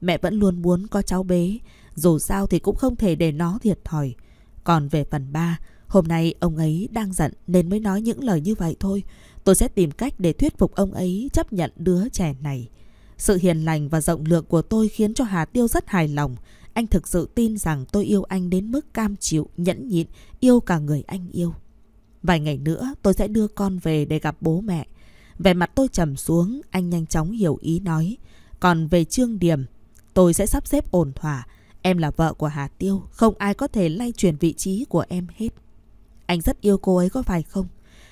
Mẹ vẫn luôn muốn có cháu bé, dù sao thì cũng không thể để nó thiệt thòi. Còn về phần ba, hôm nay ông ấy đang giận nên mới nói những lời như vậy thôi. Tôi sẽ tìm cách để thuyết phục ông ấy chấp nhận đứa trẻ này. Sự hiền lành và rộng lượng của tôi khiến cho Hà Tiêu rất hài lòng. Anh thực sự tin rằng tôi yêu anh đến mức cam chịu, nhẫn nhịn, yêu cả người anh yêu. Vài ngày nữa tôi sẽ đưa con về để gặp bố mẹ. Về mặt tôi trầm xuống, anh nhanh chóng hiểu ý nói. Còn về trương điểm, tôi sẽ sắp xếp ổn thỏa. Em là vợ của Hà Tiêu, không ai có thể lay chuyển vị trí của em hết. Anh rất yêu cô ấy có phải không?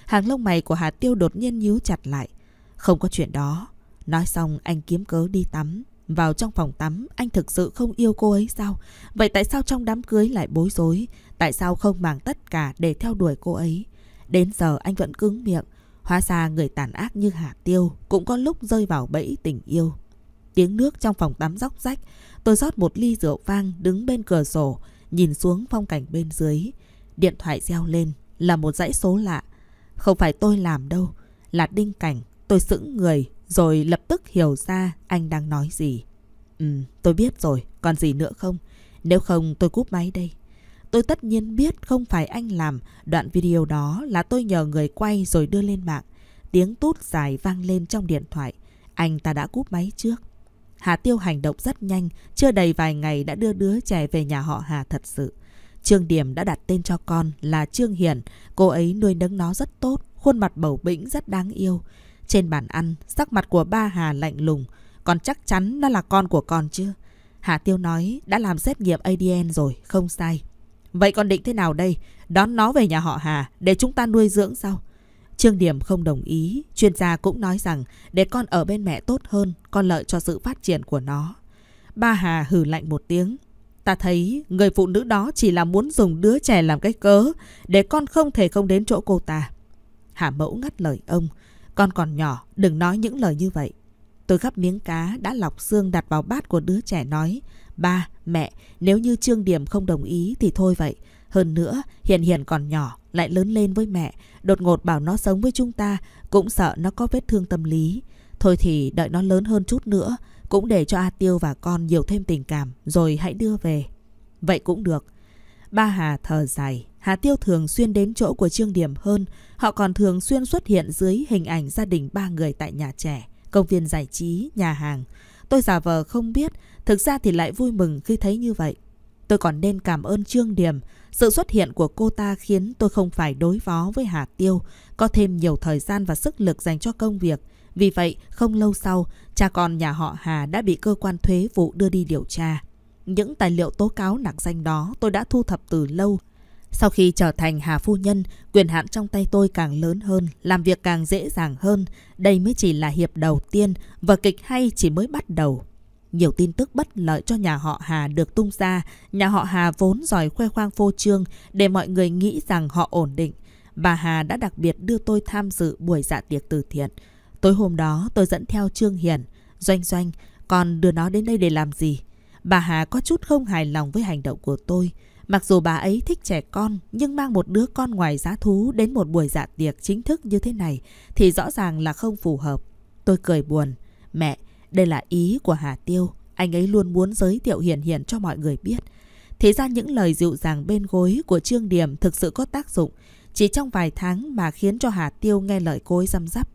Hàng lông mày của Hà Tiêu đột nhiên nhíu chặt lại. Không có chuyện đó. Nói xong anh kiếm cớ đi tắm. Vào trong phòng tắm, anh thực sự không yêu cô ấy sao? Vậy tại sao trong đám cưới lại bối rối? Tại sao không màng tất cả để theo đuổi cô ấy? Đến giờ anh vẫn cứng miệng. Hóa ra người tàn ác như Hà Tiêu cũng có lúc rơi vào bẫy tình yêu. Tiếng nước trong phòng tắm róc rách, tôi rót một ly rượu vang đứng bên cửa sổ, nhìn xuống phong cảnh bên dưới. Điện thoại reo lên là một dãy số lạ. Không phải tôi làm đâu, là Đinh Cảnh. Tôi sững người rồi lập tức hiểu ra anh đang nói gì. Ừ, tôi biết rồi, còn gì nữa không? Nếu không tôi cúp máy đây. Tôi tất nhiên biết không phải anh làm, đoạn video đó là tôi nhờ người quay rồi đưa lên mạng. Tiếng tút dài vang lên trong điện thoại, anh ta đã cúp máy trước. Hà Tiêu hành động rất nhanh, chưa đầy vài ngày đã đưa đứa trẻ về nhà họ Hà thật sự. Trương Điểm đã đặt tên cho con là Trương Hiền, cô ấy nuôi nấng nó rất tốt, khuôn mặt bầu bĩnh rất đáng yêu. Trên bàn ăn, sắc mặt của ba Hà lạnh lùng. Còn chắc chắn nó là con của con chứ? Hà Tiêu nói đã làm xét nghiệm ADN rồi, không sai. Vậy con định thế nào đây? Đón nó về nhà họ Hà để chúng ta nuôi dưỡng sao? Trương Điểm không đồng ý, chuyên gia cũng nói rằng để con ở bên mẹ tốt hơn, con lợi cho sự phát triển của nó. Ba Hà hừ lạnh một tiếng. Ta thấy người phụ nữ đó chỉ là muốn dùng đứa trẻ làm cái cớ để con không thể không đến chỗ cô ta. Hà Mẫu ngắt lời ông. Con còn nhỏ, đừng nói những lời như vậy. Tôi gắp miếng cá đã lọc xương đặt vào bát của đứa trẻ nói. Ba, mẹ, nếu như Trương Điểm không đồng ý thì thôi vậy. Hơn nữa, Hiền Hiền còn nhỏ, lại lớn lên với mẹ. Đột ngột bảo nó sống với chúng ta, cũng sợ nó có vết thương tâm lý. Thôi thì đợi nó lớn hơn chút nữa, cũng để cho A Tiêu và con nhiều thêm tình cảm, rồi hãy đưa về. Vậy cũng được. Ba Hà thờ dài, Hà Tiêu thường xuyên đến chỗ của Trương Điểm hơn, họ còn thường xuyên xuất hiện dưới hình ảnh gia đình ba người tại nhà trẻ, công viên giải trí, nhà hàng. Tôi giả vờ không biết, thực ra thì lại vui mừng khi thấy như vậy. Tôi còn nên cảm ơn Trương Điểm, sự xuất hiện của cô ta khiến tôi không phải đối phó với Hà Tiêu, có thêm nhiều thời gian và sức lực dành cho công việc. Vì vậy, không lâu sau, cha con nhà họ Hà đã bị cơ quan thuế vụ đưa đi điều tra. Những tài liệu tố cáo nặng danh đó tôi đã thu thập từ lâu. Sau khi trở thành Hà Phu Nhân, quyền hạn trong tay tôi càng lớn hơn, làm việc càng dễ dàng hơn. Đây mới chỉ là hiệp đầu tiên và kịch hay chỉ mới bắt đầu. Nhiều tin tức bất lợi cho nhà họ Hà được tung ra. Nhà họ Hà vốn giỏi khoe khoang phô trương để mọi người nghĩ rằng họ ổn định. Bà Hà đã đặc biệt đưa tôi tham dự buổi dạ tiệc từ thiện. Tối hôm đó tôi dẫn theo Trương Hiền, Doanh Doanh, còn đưa nó đến đây để làm gì? Bà Hà có chút không hài lòng với hành động của tôi. Mặc dù bà ấy thích trẻ con, nhưng mang một đứa con ngoài giá thú đến một buổi dạ tiệc chính thức như thế này thì rõ ràng là không phù hợp. Tôi cười buồn. Mẹ, đây là ý của Hà Tiêu. Anh ấy luôn muốn giới thiệu hiển hiển cho mọi người biết. Thế ra những lời dịu dàng bên gối của Trương Điểm thực sự có tác dụng. Chỉ trong vài tháng mà khiến cho Hà Tiêu nghe lời cô ấy răm rắp.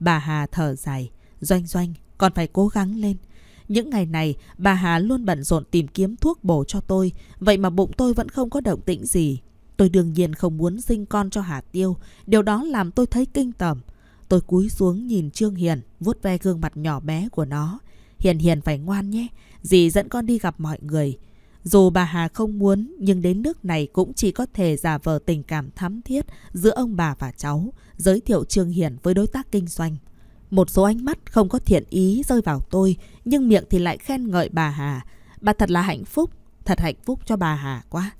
Bà Hà thở dài. Doanh doanh, còn phải cố gắng lên. Những ngày này, bà Hà luôn bận rộn tìm kiếm thuốc bổ cho tôi, vậy mà bụng tôi vẫn không có động tĩnh gì. Tôi đương nhiên không muốn sinh con cho Hà Tiêu, điều đó làm tôi thấy kinh tởm. Tôi cúi xuống nhìn Trương Hiền, vuốt ve gương mặt nhỏ bé của nó. Hiền Hiền phải ngoan nhé, dì dẫn con đi gặp mọi người. Dù bà Hà không muốn, nhưng đến nước này cũng chỉ có thể giả vờ tình cảm thắm thiết giữa ông bà và cháu, giới thiệu Trương Hiền với đối tác kinh doanh. Một số ánh mắt không có thiện ý rơi vào tôi nhưng miệng thì lại khen ngợi bà Hà. Bà thật là hạnh phúc, thật hạnh phúc cho bà Hà quá.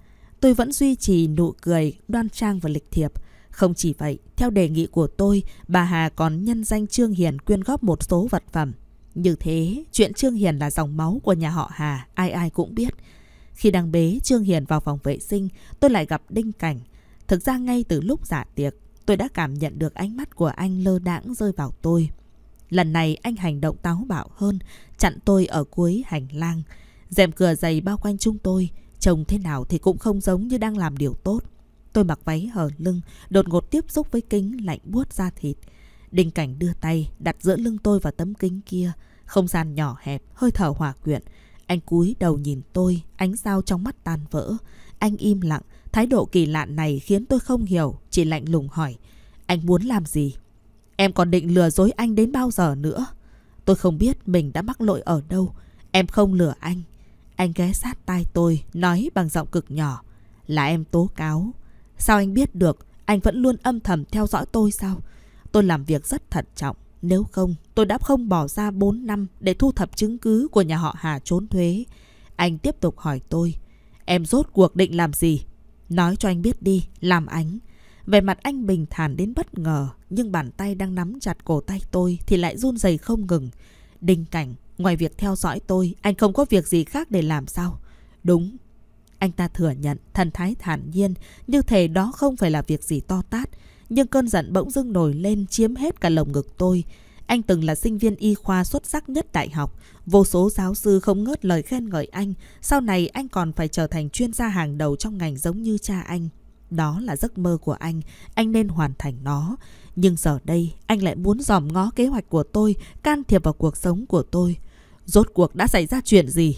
Tôi vẫn duy trì nụ cười, đoan trang và lịch thiệp. Không chỉ vậy, theo đề nghị của tôi, bà Hà còn nhân danh Trương Hiền quyên góp một số vật phẩm. Như thế, chuyện Trương Hiền là dòng máu của nhà họ Hà, ai ai cũng biết. Khi đang bế Trương Hiền vào phòng vệ sinh, tôi lại gặp Đinh Cảnh. Thực ra ngay từ lúc giả tiệc, tôi đã cảm nhận được ánh mắt của anh lơ đãng rơi vào tôi. Lần này anh hành động táo bạo hơn, chặn tôi ở cuối hành lang. rèm cửa dày bao quanh chúng tôi, trông thế nào thì cũng không giống như đang làm điều tốt. Tôi mặc váy hở lưng, đột ngột tiếp xúc với kính lạnh buốt da thịt. Đình cảnh đưa tay, đặt giữa lưng tôi và tấm kính kia. Không gian nhỏ hẹp, hơi thở hòa quyện. Anh cúi đầu nhìn tôi, ánh sao trong mắt tan vỡ. Anh im lặng, thái độ kỳ lạ này khiến tôi không hiểu, chỉ lạnh lùng hỏi. Anh muốn làm gì? Em còn định lừa dối anh đến bao giờ nữa Tôi không biết mình đã mắc lỗi ở đâu Em không lừa anh Anh ghé sát tai tôi Nói bằng giọng cực nhỏ Là em tố cáo Sao anh biết được Anh vẫn luôn âm thầm theo dõi tôi sao Tôi làm việc rất thận trọng Nếu không tôi đã không bỏ ra 4 năm Để thu thập chứng cứ của nhà họ Hà trốn thuế Anh tiếp tục hỏi tôi Em rốt cuộc định làm gì Nói cho anh biết đi Làm ánh về mặt anh bình thản đến bất ngờ, nhưng bàn tay đang nắm chặt cổ tay tôi thì lại run rẩy không ngừng. Đình cảnh, ngoài việc theo dõi tôi, anh không có việc gì khác để làm sao? Đúng. Anh ta thừa nhận, thần thái thản nhiên, như thể đó không phải là việc gì to tát. Nhưng cơn giận bỗng dưng nổi lên chiếm hết cả lồng ngực tôi. Anh từng là sinh viên y khoa xuất sắc nhất đại học. Vô số giáo sư không ngớt lời khen ngợi anh. Sau này anh còn phải trở thành chuyên gia hàng đầu trong ngành giống như cha anh. Đó là giấc mơ của anh, anh nên hoàn thành nó. Nhưng giờ đây, anh lại muốn dòm ngó kế hoạch của tôi, can thiệp vào cuộc sống của tôi. Rốt cuộc đã xảy ra chuyện gì?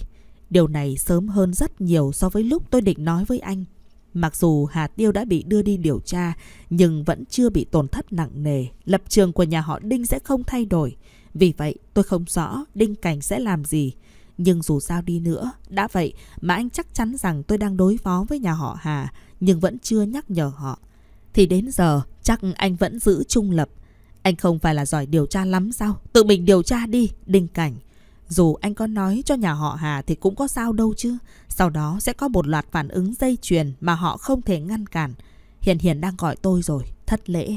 Điều này sớm hơn rất nhiều so với lúc tôi định nói với anh. Mặc dù Hà Tiêu đã bị đưa đi điều tra, nhưng vẫn chưa bị tổn thất nặng nề. Lập trường của nhà họ Đinh sẽ không thay đổi. Vì vậy, tôi không rõ Đinh Cảnh sẽ làm gì. Nhưng dù sao đi nữa, đã vậy mà anh chắc chắn rằng tôi đang đối phó với nhà họ Hà, nhưng vẫn chưa nhắc nhở họ. Thì đến giờ, chắc anh vẫn giữ trung lập. Anh không phải là giỏi điều tra lắm sao? Tự mình điều tra đi, đinh cảnh. Dù anh có nói cho nhà họ Hà thì cũng có sao đâu chứ. Sau đó sẽ có một loạt phản ứng dây chuyền mà họ không thể ngăn cản. Hiền Hiền đang gọi tôi rồi, thất lễ.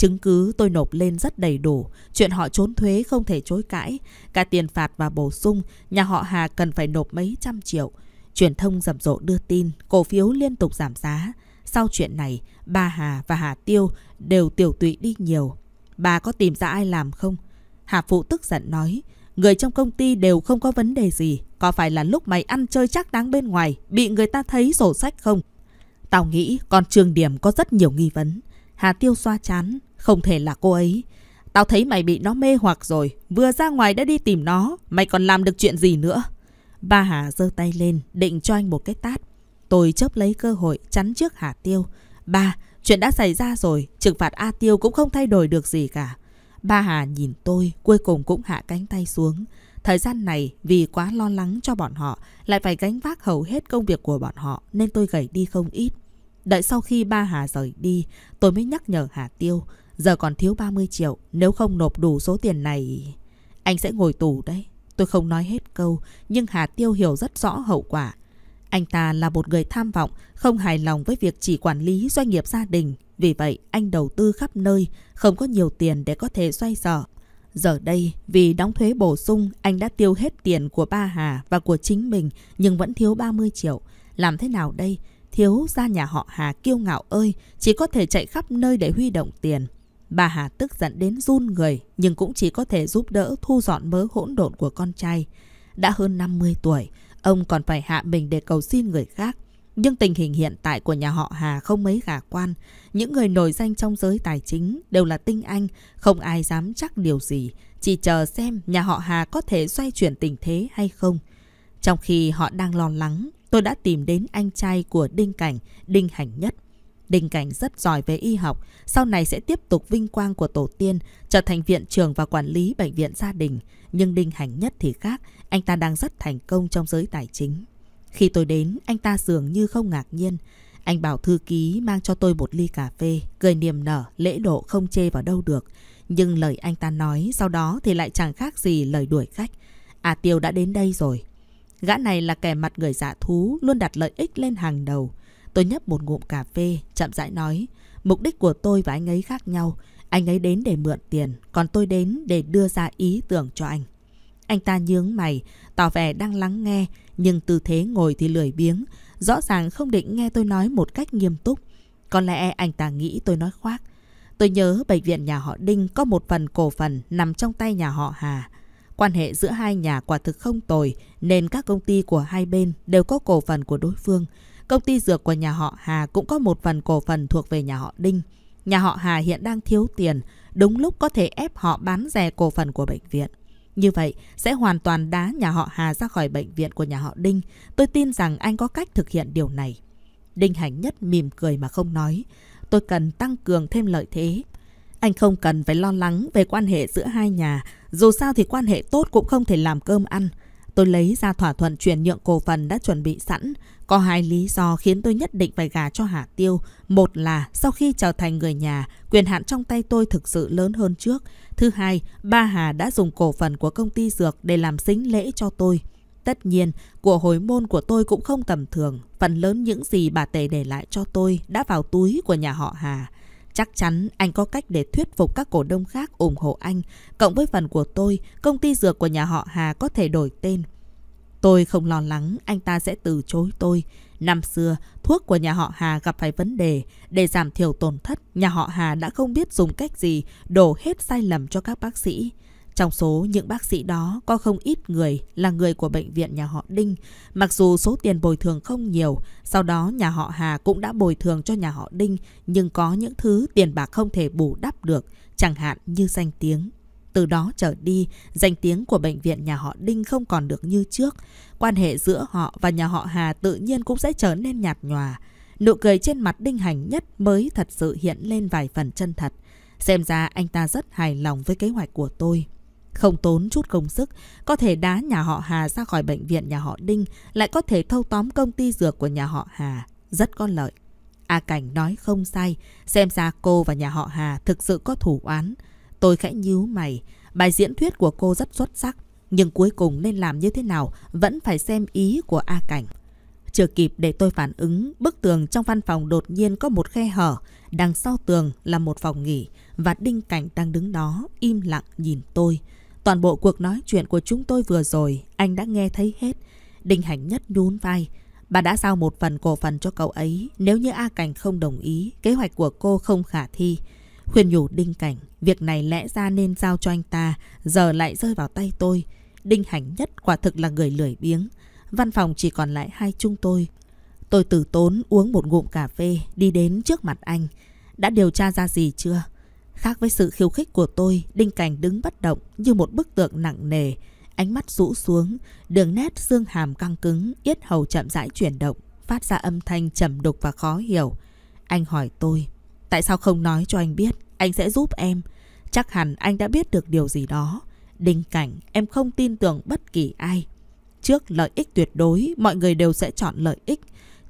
Chứng cứ tôi nộp lên rất đầy đủ, chuyện họ trốn thuế không thể chối cãi. Cả tiền phạt và bổ sung, nhà họ Hà cần phải nộp mấy trăm triệu. Truyền thông rầm rộ đưa tin, cổ phiếu liên tục giảm giá. Sau chuyện này, bà Hà và Hà Tiêu đều tiểu tụy đi nhiều. Bà có tìm ra ai làm không? Hà Phụ tức giận nói, người trong công ty đều không có vấn đề gì. Có phải là lúc mày ăn chơi chắc đáng bên ngoài, bị người ta thấy sổ sách không? Tao nghĩ con Trương Điểm có rất nhiều nghi vấn. Hà Tiêu xoa chán, không thể là cô ấy. Tao thấy mày bị nó mê hoặc rồi. Vừa ra ngoài đã đi tìm nó. Mày còn làm được chuyện gì nữa? Ba Hà giơ tay lên, định cho anh một cái tát. Tôi chớp lấy cơ hội, chắn trước Hà Tiêu. Ba, chuyện đã xảy ra rồi. Trừng phạt A Tiêu cũng không thay đổi được gì cả. Ba Hà nhìn tôi, cuối cùng cũng hạ cánh tay xuống. Thời gian này vì quá lo lắng cho bọn họ, lại phải gánh vác hầu hết công việc của bọn họ nên tôi gầy đi không ít. Đợi sau khi ba Hà rời đi, tôi mới nhắc nhở Hà Tiêu. Giờ còn thiếu 30 triệu, nếu không nộp đủ số tiền này, anh sẽ ngồi tù đấy. Tôi không nói hết câu, nhưng Hà Tiêu hiểu rất rõ hậu quả. Anh ta là một người tham vọng, không hài lòng với việc chỉ quản lý doanh nghiệp gia đình. Vì vậy, anh đầu tư khắp nơi, không có nhiều tiền để có thể xoay sở. Giờ đây, vì đóng thuế bổ sung, anh đã tiêu hết tiền của ba Hà và của chính mình, nhưng vẫn thiếu 30 triệu. Làm thế nào đây? Thiếu ra nhà họ Hà kiêu ngạo ơi, chỉ có thể chạy khắp nơi để huy động tiền. Bà Hà tức giận đến run người nhưng cũng chỉ có thể giúp đỡ thu dọn mớ hỗn độn của con trai. Đã hơn 50 tuổi, ông còn phải hạ mình để cầu xin người khác. Nhưng tình hình hiện tại của nhà họ Hà không mấy khả quan. Những người nổi danh trong giới tài chính đều là tinh anh, không ai dám chắc điều gì. Chỉ chờ xem nhà họ Hà có thể xoay chuyển tình thế hay không. Trong khi họ đang lo lắng, tôi đã tìm đến anh trai của Đinh Cảnh, Đinh Hành Nhất. Đình Cảnh rất giỏi về y học, sau này sẽ tiếp tục vinh quang của tổ tiên, trở thành viện trưởng và quản lý bệnh viện gia đình. Nhưng Đinh Hành Nhất thì khác, anh ta đang rất thành công trong giới tài chính. Khi tôi đến, anh ta dường như không ngạc nhiên. Anh bảo thư ký mang cho tôi một ly cà phê, cười niềm nở, lễ độ không chê vào đâu được. Nhưng lời anh ta nói sau đó thì lại chẳng khác gì lời đuổi khách. À Tiêu đã đến đây rồi. Gã này là kẻ mặt người giả dạ thú, luôn đặt lợi ích lên hàng đầu. Tôi nhấp một ngụm cà phê, chậm rãi nói. Mục đích của tôi và anh ấy khác nhau. Anh ấy đến để mượn tiền, còn tôi đến để đưa ra ý tưởng cho anh. Anh ta nhướng mày, tỏ vẻ đang lắng nghe, nhưng tư thế ngồi thì lười biếng. Rõ ràng không định nghe tôi nói một cách nghiêm túc. Có lẽ anh ta nghĩ tôi nói khoác. Tôi nhớ bệnh viện nhà họ Đinh có một phần cổ phần nằm trong tay nhà họ Hà. Quan hệ giữa hai nhà quả thực không tồi nên các công ty của hai bên đều có cổ phần của đối phương. Công ty dược của nhà họ Hà cũng có một phần cổ phần thuộc về nhà họ Đinh. Nhà họ Hà hiện đang thiếu tiền, đúng lúc có thể ép họ bán rẻ cổ phần của bệnh viện. Như vậy, sẽ hoàn toàn đá nhà họ Hà ra khỏi bệnh viện của nhà họ Đinh. Tôi tin rằng anh có cách thực hiện điều này. Đinh Hành Nhất mỉm cười mà không nói. Tôi cần tăng cường thêm lợi thế. Anh không cần phải lo lắng về quan hệ giữa hai nhà. Dù sao thì quan hệ tốt cũng không thể làm cơm ăn. Tôi lấy ra thỏa thuận chuyển nhượng cổ phần đã chuẩn bị sẵn. Có hai lý do khiến tôi nhất định phải gả cho Hà Tiêu. Một là sau khi trở thành người nhà, quyền hạn trong tay tôi thực sự lớn hơn trước. Thứ hai, ba Hà đã dùng cổ phần của công ty dược để làm sính lễ cho tôi. Tất nhiên, của hồi môn của tôi cũng không tầm thường. Phần lớn những gì bà Tề để lại cho tôi đã vào túi của nhà họ Hà. Chắc chắn anh có cách để thuyết phục các cổ đông khác ủng hộ anh. Cộng với phần của tôi, công ty dược của nhà họ Hà có thể đổi tên. Tôi không lo lắng anh ta sẽ từ chối tôi. Năm xưa, thuốc của nhà họ Hà gặp phải vấn đề. Để giảm thiểu tổn thất, nhà họ Hà đã không biết dùng cách gì đổ hết sai lầm cho các bác sĩ. Trong số những bác sĩ đó có không ít người là người của bệnh viện nhà họ Đinh, mặc dù số tiền bồi thường không nhiều, sau đó nhà họ Hà cũng đã bồi thường cho nhà họ Đinh, nhưng có những thứ tiền bạc không thể bù đắp được, chẳng hạn như danh tiếng. Từ đó trở đi, danh tiếng của bệnh viện nhà họ Đinh không còn được như trước. Quan hệ giữa họ và nhà họ Hà tự nhiên cũng sẽ trở nên nhạt nhòa. Nụ cười trên mặt Đinh Hành nhất mới thật sự hiện lên vài phần chân thật. Xem ra anh ta rất hài lòng với kế hoạch của tôi. Không tốn chút công sức, có thể đá nhà họ Hà ra khỏi bệnh viện nhà họ Đinh, lại có thể thâu tóm công ty dược của nhà họ Hà. Rất có lợi. A Cảnh nói không sai, xem ra cô và nhà họ Hà thực sự có thủ oán. Tôi khẽ nhíu mày, bài diễn thuyết của cô rất xuất sắc, nhưng cuối cùng nên làm như thế nào vẫn phải xem ý của A Cảnh. Chưa kịp để tôi phản ứng, bức tường trong văn phòng đột nhiên có một khe hở, đằng sau tường là một phòng nghỉ và Đinh Cảnh đang đứng đó im lặng nhìn tôi. Toàn bộ cuộc nói chuyện của chúng tôi vừa rồi, anh đã nghe thấy hết. Đinh Hạnh nhất nhún vai. Bà đã giao một phần cổ phần cho cậu ấy. Nếu như A Cảnh không đồng ý, kế hoạch của cô không khả thi. Khuyên nhủ Đinh Cảnh, việc này lẽ ra nên giao cho anh ta, giờ lại rơi vào tay tôi. Đinh Hạnh nhất quả thực là người lười biếng. Văn phòng chỉ còn lại hai chúng tôi. Tôi tử tốn uống một ngụm cà phê, đi đến trước mặt anh. Đã điều tra ra gì chưa? Khác với sự khiêu khích của tôi, Đinh Cảnh đứng bất động như một bức tượng nặng nề, ánh mắt rũ xuống, đường nét xương hàm căng cứng, yết hầu chậm rãi chuyển động, phát ra âm thanh trầm đục và khó hiểu. Anh hỏi tôi, tại sao không nói cho anh biết, anh sẽ giúp em. Chắc hẳn anh đã biết được điều gì đó. Đinh cảnh, em không tin tưởng bất kỳ ai. Trước lợi ích tuyệt đối, mọi người đều sẽ chọn lợi ích.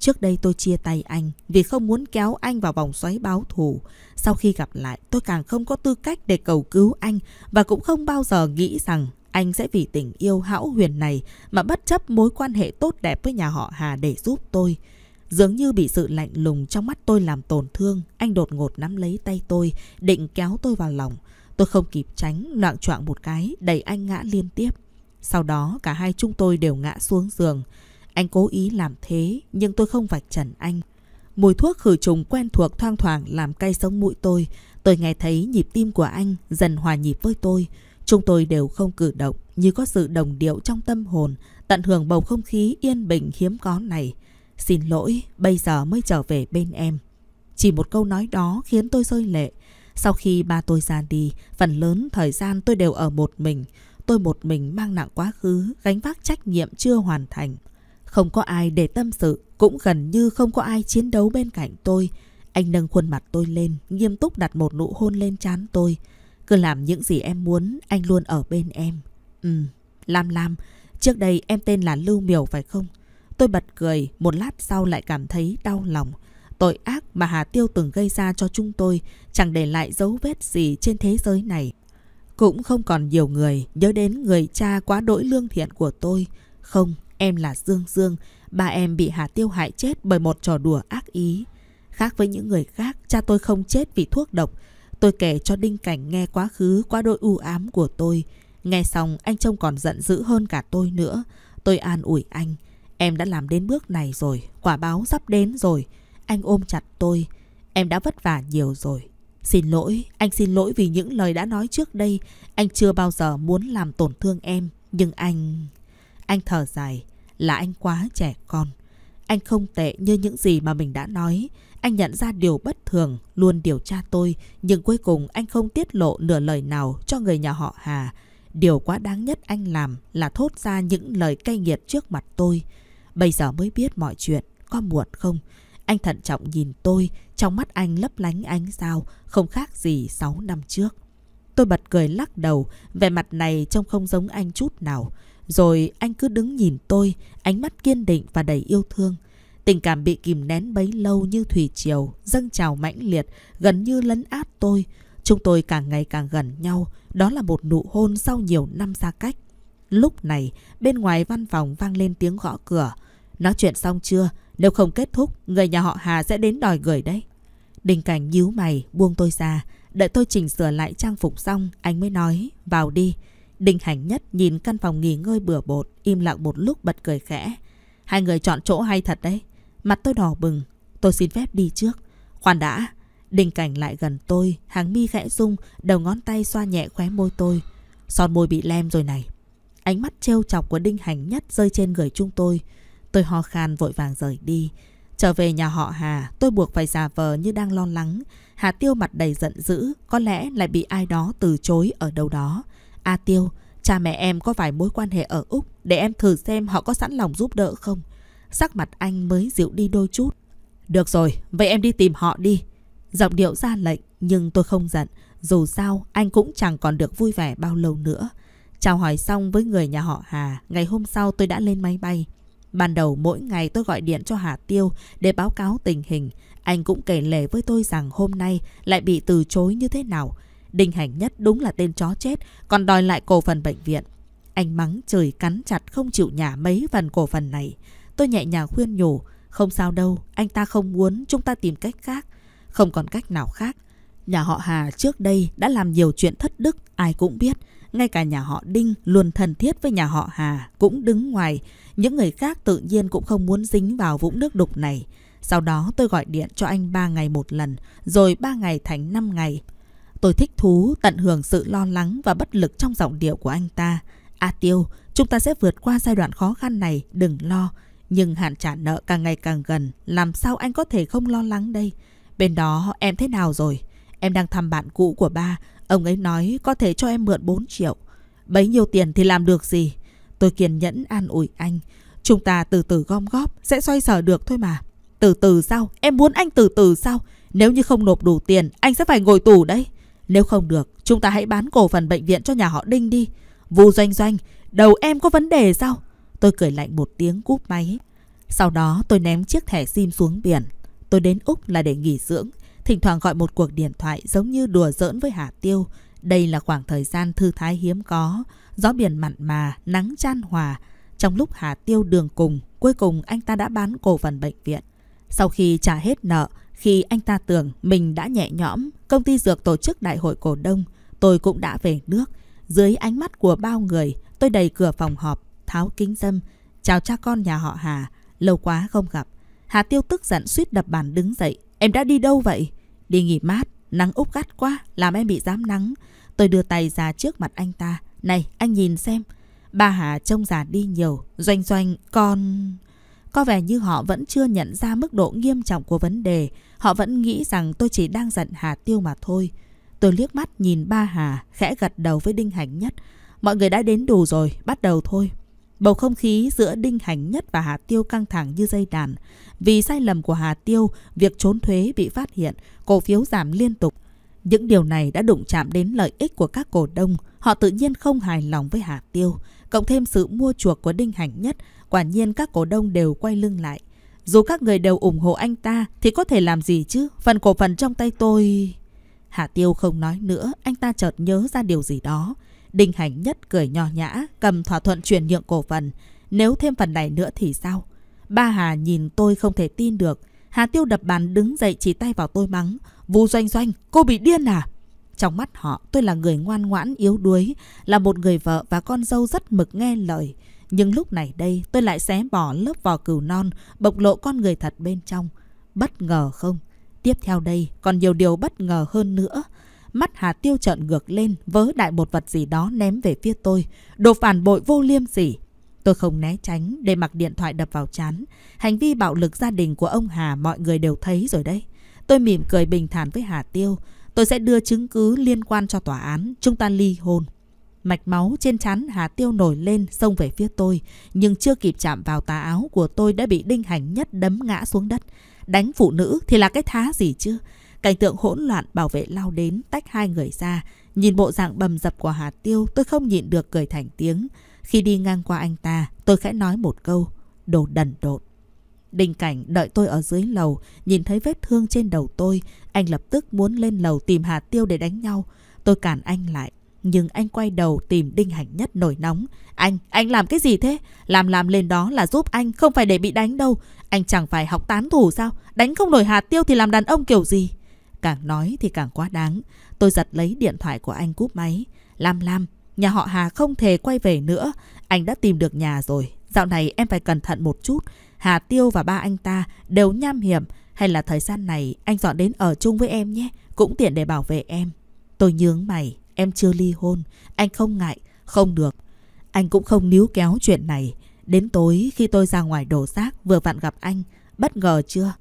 Trước đây tôi chia tay anh vì không muốn kéo anh vào vòng xoáy báo thù. Sau khi gặp lại, tôi càng không có tư cách để cầu cứu anh và cũng không bao giờ nghĩ rằng anh sẽ vì tình yêu hão huyền này mà bất chấp mối quan hệ tốt đẹp với nhà họ Hà để giúp tôi. Dường như bị sự lạnh lùng trong mắt tôi làm tổn thương, anh đột ngột nắm lấy tay tôi, định kéo tôi vào lòng. Tôi không kịp tránh, loạn choạng một cái, đẩy anh ngã liên tiếp. Sau đó cả hai chúng tôi đều ngã xuống giường. Anh cố ý làm thế, nhưng tôi không vạch trần anh. Mùi thuốc khử trùng quen thuộc thoang thoảng làm cay sống mũi tôi. Tôi nghe thấy nhịp tim của anh dần hòa nhịp với tôi. Chúng tôi đều không cử động, như có sự đồng điệu trong tâm hồn, tận hưởng bầu không khí yên bình hiếm có này. Xin lỗi, bây giờ mới trở về bên em. Chỉ một câu nói đó khiến tôi rơi lệ. Sau khi ba tôi ra đi, phần lớn thời gian tôi đều ở một mình. Tôi một mình mang nặng quá khứ, gánh vác trách nhiệm chưa hoàn thành. Không có ai để tâm sự, cũng gần như không có ai chiến đấu bên cạnh tôi. Anh nâng khuôn mặt tôi lên, nghiêm túc đặt một nụ hôn lên trán tôi. Cứ làm những gì em muốn, anh luôn ở bên em. Ừ, Lam Lam, trước đây em tên là Lưu Miểu phải không? Tôi bật cười, một lát sau lại cảm thấy đau lòng. Tội ác mà Hà Tiêu từng gây ra cho chúng tôi chẳng để lại dấu vết gì trên thế giới này. Cũng không còn nhiều người nhớ đến người cha quá đỗi lương thiện của tôi. Không, Em là Dương Dương, ba em bị Hà Tiêu hại chết bởi một trò đùa ác ý. Khác với những người khác, cha tôi không chết vì thuốc độc. Tôi kể cho Đinh Cảnh nghe quá khứ quá đôi u ám của tôi. Nghe xong anh trông còn giận dữ hơn cả tôi nữa. Tôi an ủi anh. Em đã làm đến bước này rồi, quả báo sắp đến rồi. Anh ôm chặt tôi. Em đã vất vả nhiều rồi. Xin lỗi, anh xin lỗi vì những lời đã nói trước đây. Anh chưa bao giờ muốn làm tổn thương em. Nhưng anh... Anh thở dài là anh quá trẻ con. Anh không tệ như những gì mà mình đã nói. Anh nhận ra điều bất thường, luôn điều tra tôi, nhưng cuối cùng anh không tiết lộ nửa lời nào cho người nhà họ Hà. Điều quá đáng nhất anh làm là thốt ra những lời cay nghiệt trước mặt tôi. Bây giờ mới biết mọi chuyện, có muộn không? Anh thận trọng nhìn tôi, trong mắt anh lấp lánh ánh sao, không khác gì 6 năm trước. Tôi bật cười lắc đầu, vẻ mặt này trông không giống anh chút nào. Rồi anh cứ đứng nhìn tôi, ánh mắt kiên định và đầy yêu thương. Tình cảm bị kìm nén bấy lâu như thủy triều, dâng trào mãnh liệt, gần như lấn át tôi. Chúng tôi càng ngày càng gần nhau, đó là một nụ hôn sau nhiều năm xa cách. Lúc này, bên ngoài văn phòng vang lên tiếng gõ cửa. Nói chuyện xong chưa? Nếu không kết thúc, người nhà họ Hà sẽ đến đòi gửi đấy. Đình cảnh nhíu mày, buông tôi ra. Đợi tôi chỉnh sửa lại trang phục xong, anh mới nói, vào đi. Đinh Hành Nhất nhìn căn phòng nghỉ ngơi bừa bột, im lặng một lúc bật cười khẽ. Hai người chọn chỗ hay thật đấy. Mặt tôi đỏ bừng, tôi xin phép đi trước. Khoan đã, Đinh Cảnh lại gần tôi, hàng mi khẽ rung, đầu ngón tay xoa nhẹ khóe môi tôi. Son môi bị lem rồi này. Ánh mắt trêu chọc của Đinh Hành Nhất rơi trên người chúng tôi. Tôi ho khan vội vàng rời đi. Trở về nhà họ Hà, tôi buộc phải giả vờ như đang lo lắng. Hà Tiêu mặt đầy giận dữ, có lẽ lại bị ai đó từ chối ở đâu đó. A Tiêu, cha mẹ em có vài mối quan hệ ở Úc để em thử xem họ có sẵn lòng giúp đỡ không. Sắc mặt anh mới dịu đi đôi chút. Được rồi, vậy em đi tìm họ đi. Giọng điệu ra lệnh nhưng tôi không giận. Dù sao anh cũng chẳng còn được vui vẻ bao lâu nữa. Chào hỏi xong với người nhà họ Hà, ngày hôm sau tôi đã lên máy bay. Ban đầu mỗi ngày tôi gọi điện cho Hà Tiêu để báo cáo tình hình. Anh cũng kể lể với tôi rằng hôm nay lại bị từ chối như thế nào. Đinh Hành Nhất đúng là tên chó chết, còn đòi lại cổ phần bệnh viện. Anh mắng trời cắn chặt không chịu nhả mấy phần cổ phần này. Tôi nhẹ nhàng khuyên nhủ, không sao đâu, anh ta không muốn, chúng ta tìm cách khác. Không còn cách nào khác. Nhà họ Hà trước đây đã làm nhiều chuyện thất đức, ai cũng biết. Ngay cả nhà họ Đinh luôn thân thiết với nhà họ Hà cũng đứng ngoài. Những người khác tự nhiên cũng không muốn dính vào vũng nước đục này. Sau đó tôi gọi điện cho anh 3 ngày một lần, rồi 3 ngày thành 5 ngày. Tôi thích thú tận hưởng sự lo lắng và bất lực trong giọng điệu của anh ta. A à, Tiêu, chúng ta sẽ vượt qua giai đoạn khó khăn này, đừng lo. Nhưng hạn trả nợ càng ngày càng gần, làm sao anh có thể không lo lắng đây? Bên đó em thế nào rồi? Em đang thăm bạn cũ của ba, ông ấy nói có thể cho em mượn 4 triệu. Bấy nhiêu tiền thì làm được gì? Tôi kiên nhẫn an ủi anh. Chúng ta từ từ gom góp, sẽ xoay sở được thôi mà. Từ từ sao? Em muốn anh từ từ sao? Nếu như không nộp đủ tiền, anh sẽ phải ngồi tù đấy. Nếu không được, chúng ta hãy bán cổ phần bệnh viện cho nhà họ Đinh đi. Vu Doanh Doanh, đầu em có vấn đề sao? Tôi cười lạnh một tiếng cúp máy. Sau đó tôi ném chiếc thẻ SIM xuống biển. Tôi đến Úc là để nghỉ dưỡng, thỉnh thoảng gọi một cuộc điện thoại giống như đùa giỡn với Hà Tiêu. Đây là khoảng thời gian thư thái hiếm có, gió biển mặn mà, nắng chan hòa. Trong lúc Hà Tiêu đường cùng, cuối cùng anh ta đã bán cổ phần bệnh viện. Sau khi trả hết nợ, khi anh ta tưởng mình đã nhẹ nhõm, công ty dược tổ chức đại hội cổ đông, tôi cũng đã về nước. Dưới ánh mắt của bao người, tôi đầy cửa phòng họp, tháo kính dâm, chào cha con nhà họ Hà, lâu quá không gặp. Hà Tiêu tức giận suýt đập bàn đứng dậy, em đã đi đâu vậy? Đi nghỉ mát, nắng úp gắt quá, làm em bị dám nắng. Tôi đưa tay ra trước mặt anh ta, này anh nhìn xem. Ba Hà trông già đi nhiều, doanh doanh con... Có vẻ như họ vẫn chưa nhận ra mức độ nghiêm trọng của vấn đề. Họ vẫn nghĩ rằng tôi chỉ đang giận Hà Tiêu mà thôi. Tôi liếc mắt nhìn ba Hà, khẽ gật đầu với Đinh Hành Nhất. Mọi người đã đến đủ rồi, bắt đầu thôi. Bầu không khí giữa Đinh Hành Nhất và Hà Tiêu căng thẳng như dây đàn. Vì sai lầm của Hà Tiêu, việc trốn thuế bị phát hiện, cổ phiếu giảm liên tục. Những điều này đã đụng chạm đến lợi ích của các cổ đông. Họ tự nhiên không hài lòng với Hà Tiêu. Cộng thêm sự mua chuộc của Đinh Hành Nhất, Quả nhiên các cổ đông đều quay lưng lại. Dù các người đều ủng hộ anh ta thì có thể làm gì chứ? Phần cổ phần trong tay tôi... Hà Tiêu không nói nữa, anh ta chợt nhớ ra điều gì đó. Đinh Hành Nhất cười nho nhã, cầm thỏa thuận chuyển nhượng cổ phần. Nếu thêm phần này nữa thì sao? Ba Hà nhìn tôi không thể tin được. Hà Tiêu đập bàn đứng dậy chỉ tay vào tôi mắng. Vu Doanh Doanh, cô bị điên à? Trong mắt họ, tôi là người ngoan ngoãn, yếu đuối, là một người vợ và con dâu rất mực nghe lời. Nhưng lúc này đây tôi lại xé bỏ lớp vỏ cừu non, bộc lộ con người thật bên trong. Bất ngờ không? Tiếp theo đây còn nhiều điều bất ngờ hơn nữa. Mắt Hà Tiêu trợn ngược lên vớ đại một vật gì đó ném về phía tôi. Đồ phản bội vô liêm sỉ. Tôi không né tránh để mặc điện thoại đập vào chán. Hành vi bạo lực gia đình của ông Hà mọi người đều thấy rồi đấy. Tôi mỉm cười bình thản với Hà Tiêu. Tôi sẽ đưa chứng cứ liên quan cho tòa án. Chúng ta ly hôn. Mạch máu trên chán Hà Tiêu nổi lên xông về phía tôi, nhưng chưa kịp chạm vào tà áo của tôi đã bị Đinh Hành Nhất đấm ngã xuống đất. Đánh phụ nữ thì là cái thá gì chứ? Cảnh tượng hỗn loạn bảo vệ lao đến tách hai người ra. Nhìn bộ dạng bầm dập của Hà Tiêu tôi không nhịn được cười thành tiếng. Khi đi ngang qua anh ta tôi khẽ nói một câu. Đồ đần độn. Đình cảnh đợi tôi ở dưới lầu, nhìn thấy vết thương trên đầu tôi, anh lập tức muốn lên lầu tìm Hà Tiêu để đánh nhau. Tôi cản anh lại, nhưng anh quay đầu tìm Đinh hạnh Nhất nổi nóng. Anh, anh làm cái gì thế? Làm làm lên đó là giúp anh, không phải để bị đánh đâu. Anh chẳng phải học tán thủ sao? Đánh không nổi hạt tiêu thì làm đàn ông kiểu gì? Càng nói thì càng quá đáng. Tôi giật lấy điện thoại của anh cúp máy. Lam Lam, nhà họ Hà không thể quay về nữa. Anh đã tìm được nhà rồi. Dạo này em phải cẩn thận một chút. Hà Tiêu và ba anh ta đều nham hiểm. Hay là thời gian này anh dọn đến ở chung với em nhé. Cũng tiện để bảo vệ em. Tôi nhướng mày. Em chưa ly hôn, anh không ngại, không được. Anh cũng không níu kéo chuyện này. Đến tối khi tôi ra ngoài đổ rác vừa vặn gặp anh, bất ngờ chưa?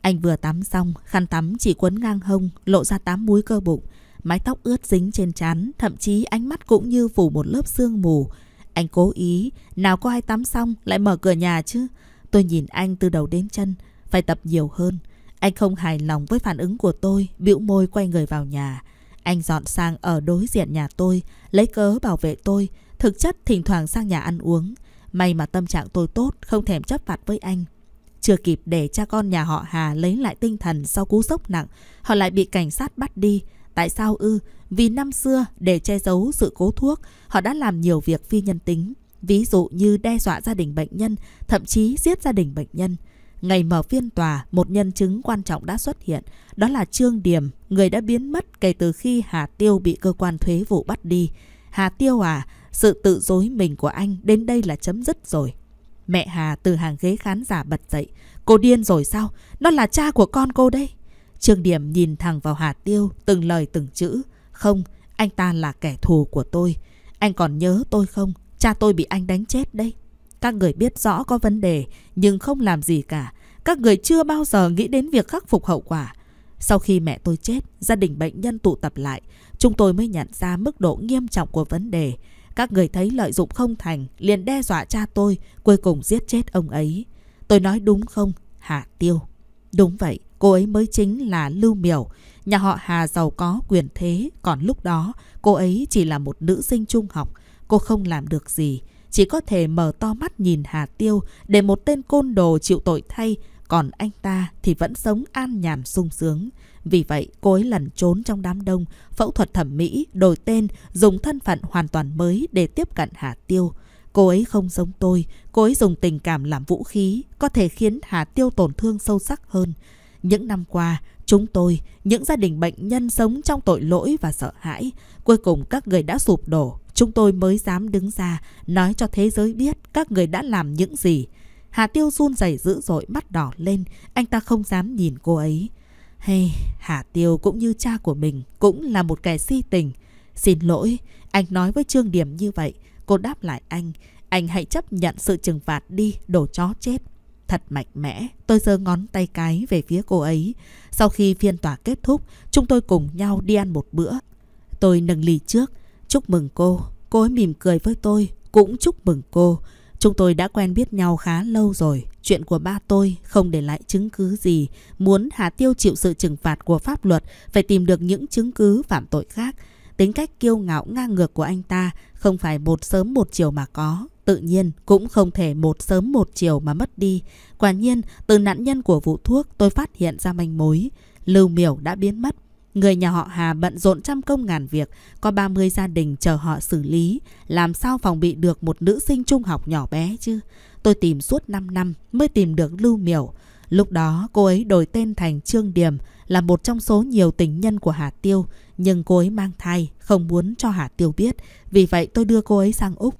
Anh vừa tắm xong, khăn tắm chỉ quấn ngang hông, lộ ra tám múi cơ bụng. Mái tóc ướt dính trên trán, thậm chí ánh mắt cũng như phủ một lớp sương mù. Anh cố ý, nào có ai tắm xong lại mở cửa nhà chứ? Tôi nhìn anh từ đầu đến chân, phải tập nhiều hơn. Anh không hài lòng với phản ứng của tôi, bĩu môi quay người vào nhà. Anh dọn sang ở đối diện nhà tôi, lấy cớ bảo vệ tôi, thực chất thỉnh thoảng sang nhà ăn uống. May mà tâm trạng tôi tốt, không thèm chấp phạt với anh. Chưa kịp để cha con nhà họ Hà lấy lại tinh thần sau cú sốc nặng, họ lại bị cảnh sát bắt đi. Tại sao ư? Vì năm xưa, để che giấu sự cố thuốc, họ đã làm nhiều việc phi nhân tính. Ví dụ như đe dọa gia đình bệnh nhân, thậm chí giết gia đình bệnh nhân. Ngày mở phiên tòa, một nhân chứng quan trọng đã xuất hiện, đó là Trương Điểm, người đã biến mất kể từ khi Hà Tiêu bị cơ quan thuế vụ bắt đi. Hà Tiêu à, sự tự dối mình của anh đến đây là chấm dứt rồi. Mẹ Hà từ hàng ghế khán giả bật dậy. Cô điên rồi sao? Nó là cha của con cô đây. Trương Điểm nhìn thẳng vào Hà Tiêu, từng lời từng chữ. Không, anh ta là kẻ thù của tôi. Anh còn nhớ tôi không? Cha tôi bị anh đánh chết đây. Các người biết rõ có vấn đề nhưng không làm gì cả. Các người chưa bao giờ nghĩ đến việc khắc phục hậu quả. Sau khi mẹ tôi chết, gia đình bệnh nhân tụ tập lại, chúng tôi mới nhận ra mức độ nghiêm trọng của vấn đề. Các người thấy lợi dụng không thành, liền đe dọa cha tôi, cuối cùng giết chết ông ấy. Tôi nói đúng không, Hà Tiêu? Đúng vậy, cô ấy mới chính là Lưu Miểu, nhà họ Hà giàu có quyền thế, còn lúc đó cô ấy chỉ là một nữ sinh trung học, cô không làm được gì chỉ có thể mở to mắt nhìn Hà Tiêu để một tên côn đồ chịu tội thay, còn anh ta thì vẫn sống an nhàn sung sướng. Vì vậy, cô ấy lẩn trốn trong đám đông, phẫu thuật thẩm mỹ, đổi tên, dùng thân phận hoàn toàn mới để tiếp cận Hà Tiêu. Cô ấy không giống tôi, cô ấy dùng tình cảm làm vũ khí, có thể khiến Hà Tiêu tổn thương sâu sắc hơn. Những năm qua, Chúng tôi, những gia đình bệnh nhân sống trong tội lỗi và sợ hãi, cuối cùng các người đã sụp đổ, chúng tôi mới dám đứng ra, nói cho thế giới biết các người đã làm những gì. Hà Tiêu run rẩy dữ dội, mắt đỏ lên, anh ta không dám nhìn cô ấy. Hey, Hà Tiêu cũng như cha của mình, cũng là một kẻ si tình. Xin lỗi, anh nói với Trương Điểm như vậy, cô đáp lại anh, anh hãy chấp nhận sự trừng phạt đi, đồ chó chết thật mạnh mẽ, tôi giơ ngón tay cái về phía cô ấy. Sau khi phiên tòa kết thúc, chúng tôi cùng nhau đi ăn một bữa. Tôi nâng ly trước, chúc mừng cô. Cô ấy mỉm cười với tôi, cũng chúc mừng cô. Chúng tôi đã quen biết nhau khá lâu rồi. Chuyện của ba tôi không để lại chứng cứ gì. Muốn Hà Tiêu chịu sự trừng phạt của pháp luật, phải tìm được những chứng cứ phạm tội khác. Tính cách kiêu ngạo ngang ngược của anh ta không phải một sớm một chiều mà có. Tự nhiên cũng không thể một sớm một chiều mà mất đi. Quả nhiên, từ nạn nhân của vụ thuốc tôi phát hiện ra manh mối. Lưu miểu đã biến mất. Người nhà họ Hà bận rộn trăm công ngàn việc, có 30 gia đình chờ họ xử lý. Làm sao phòng bị được một nữ sinh trung học nhỏ bé chứ? Tôi tìm suốt 5 năm mới tìm được Lưu Miểu. Lúc đó cô ấy đổi tên thành Trương Điềm là một trong số nhiều tình nhân của Hà Tiêu. Nhưng cô ấy mang thai, không muốn cho Hà Tiêu biết. Vì vậy tôi đưa cô ấy sang Úc.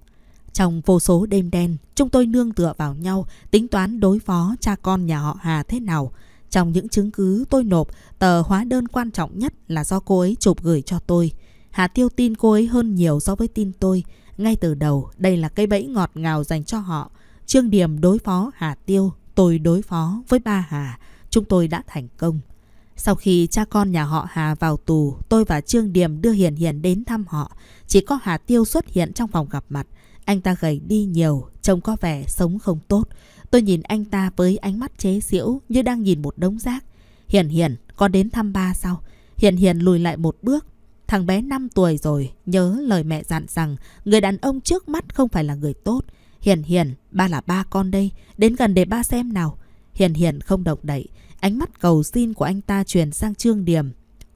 Trong vô số đêm đen, chúng tôi nương tựa vào nhau tính toán đối phó cha con nhà họ Hà thế nào. Trong những chứng cứ tôi nộp, tờ hóa đơn quan trọng nhất là do cô ấy chụp gửi cho tôi. Hà Tiêu tin cô ấy hơn nhiều so với tin tôi. Ngay từ đầu, đây là cây bẫy ngọt ngào dành cho họ. Trương Điểm đối phó Hà Tiêu, tôi đối phó với ba Hà. Chúng tôi đã thành công. Sau khi cha con nhà họ Hà vào tù, tôi và Trương Điểm đưa Hiền Hiền đến thăm họ. Chỉ có Hà Tiêu xuất hiện trong phòng gặp mặt. Anh ta gầy đi nhiều, trông có vẻ sống không tốt. Tôi nhìn anh ta với ánh mắt chế giễu như đang nhìn một đống rác. Hiền hiền, con đến thăm ba sao? Hiền hiền lùi lại một bước. Thằng bé 5 tuổi rồi, nhớ lời mẹ dặn rằng người đàn ông trước mắt không phải là người tốt. Hiền hiền, ba là ba con đây, đến gần để ba xem nào. Hiền hiền không động đậy, ánh mắt cầu xin của anh ta truyền sang Trương Điểm.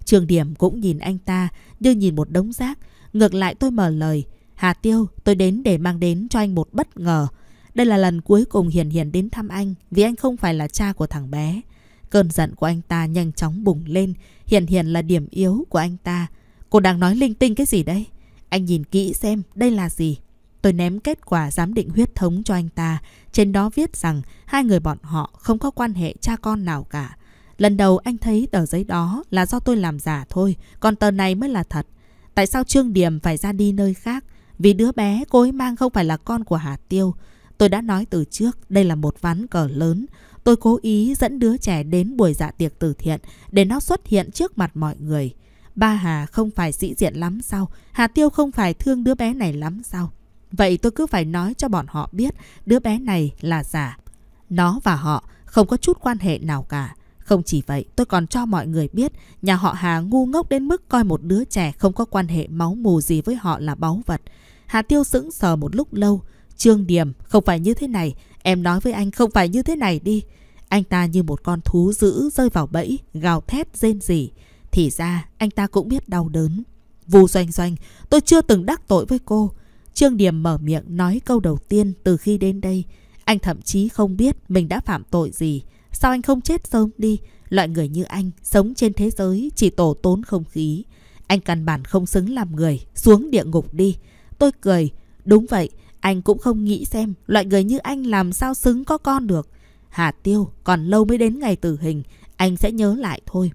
Trương Điểm cũng nhìn anh ta như nhìn một đống rác. Ngược lại tôi mở lời, Hà Tiêu, tôi đến để mang đến cho anh một bất ngờ. Đây là lần cuối cùng Hiền Hiền đến thăm anh vì anh không phải là cha của thằng bé. Cơn giận của anh ta nhanh chóng bùng lên. Hiền Hiền là điểm yếu của anh ta. Cô đang nói linh tinh cái gì đây? Anh nhìn kỹ xem đây là gì. Tôi ném kết quả giám định huyết thống cho anh ta. Trên đó viết rằng hai người bọn họ không có quan hệ cha con nào cả. Lần đầu anh thấy tờ giấy đó là do tôi làm giả thôi, còn tờ này mới là thật. Tại sao Trương Điểm phải ra đi nơi khác? Vì đứa bé cô ấy mang không phải là con của Hà Tiêu. Tôi đã nói từ trước, đây là một ván cờ lớn. Tôi cố ý dẫn đứa trẻ đến buổi dạ tiệc từ thiện để nó xuất hiện trước mặt mọi người. Ba Hà không phải sĩ diện lắm sao? Hà Tiêu không phải thương đứa bé này lắm sao? Vậy tôi cứ phải nói cho bọn họ biết đứa bé này là giả. Nó và họ không có chút quan hệ nào cả. Không chỉ vậy, tôi còn cho mọi người biết nhà họ Hà ngu ngốc đến mức coi một đứa trẻ không có quan hệ máu mù gì với họ là báu vật. Hà Tiêu sững sờ một lúc lâu. Trương Điểm, không phải như thế này. Em nói với anh không phải như thế này đi. Anh ta như một con thú dữ rơi vào bẫy, gào thét rên rỉ. Thì ra, anh ta cũng biết đau đớn. Vù doanh doanh, tôi chưa từng đắc tội với cô. Trương Điểm mở miệng nói câu đầu tiên từ khi đến đây. Anh thậm chí không biết mình đã phạm tội gì. Sao anh không chết sớm đi? Loại người như anh sống trên thế giới chỉ tổ tốn không khí. Anh căn bản không xứng làm người, xuống địa ngục đi. Tôi cười. Đúng vậy, anh cũng không nghĩ xem loại người như anh làm sao xứng có con được. Hà Tiêu, còn lâu mới đến ngày tử hình, anh sẽ nhớ lại thôi.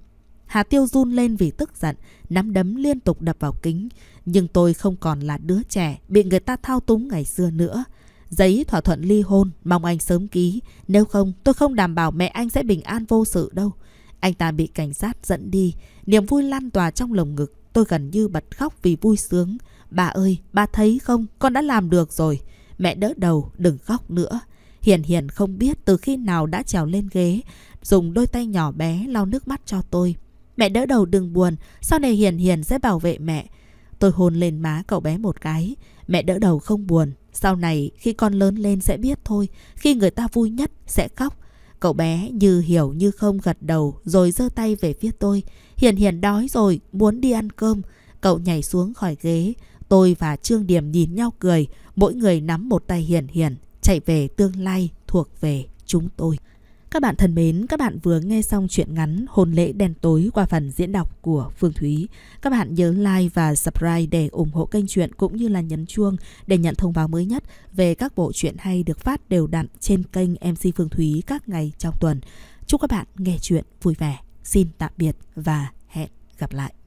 Hà Tiêu run lên vì tức giận, nắm đấm liên tục đập vào kính. Nhưng tôi không còn là đứa trẻ bị người ta thao túng ngày xưa nữa. Giấy thỏa thuận ly hôn, mong anh sớm ký. Nếu không, tôi không đảm bảo mẹ anh sẽ bình an vô sự đâu. Anh ta bị cảnh sát dẫn đi, niềm vui lan tỏa trong lồng ngực. Tôi gần như bật khóc vì vui sướng. Bà ơi, bà thấy không, con đã làm được rồi. Mẹ đỡ đầu, đừng khóc nữa. Hiền hiền không biết từ khi nào đã trèo lên ghế, dùng đôi tay nhỏ bé lau nước mắt cho tôi. Mẹ đỡ đầu đừng buồn, sau này hiền hiền sẽ bảo vệ mẹ. Tôi hôn lên má cậu bé một cái. Mẹ đỡ đầu không buồn, sau này khi con lớn lên sẽ biết thôi, khi người ta vui nhất sẽ khóc. Cậu bé như hiểu như không gật đầu rồi giơ tay về phía tôi. Hiền hiền đói rồi, muốn đi ăn cơm. Cậu nhảy xuống khỏi ghế, Tôi và Trương Điểm nhìn nhau cười, mỗi người nắm một tay hiền hiền, chạy về tương lai thuộc về chúng tôi. Các bạn thân mến, các bạn vừa nghe xong chuyện ngắn Hồn lễ đen tối qua phần diễn đọc của Phương Thúy. Các bạn nhớ like và subscribe để ủng hộ kênh truyện cũng như là nhấn chuông để nhận thông báo mới nhất về các bộ truyện hay được phát đều đặn trên kênh MC Phương Thúy các ngày trong tuần. Chúc các bạn nghe chuyện vui vẻ. Xin tạm biệt và hẹn gặp lại.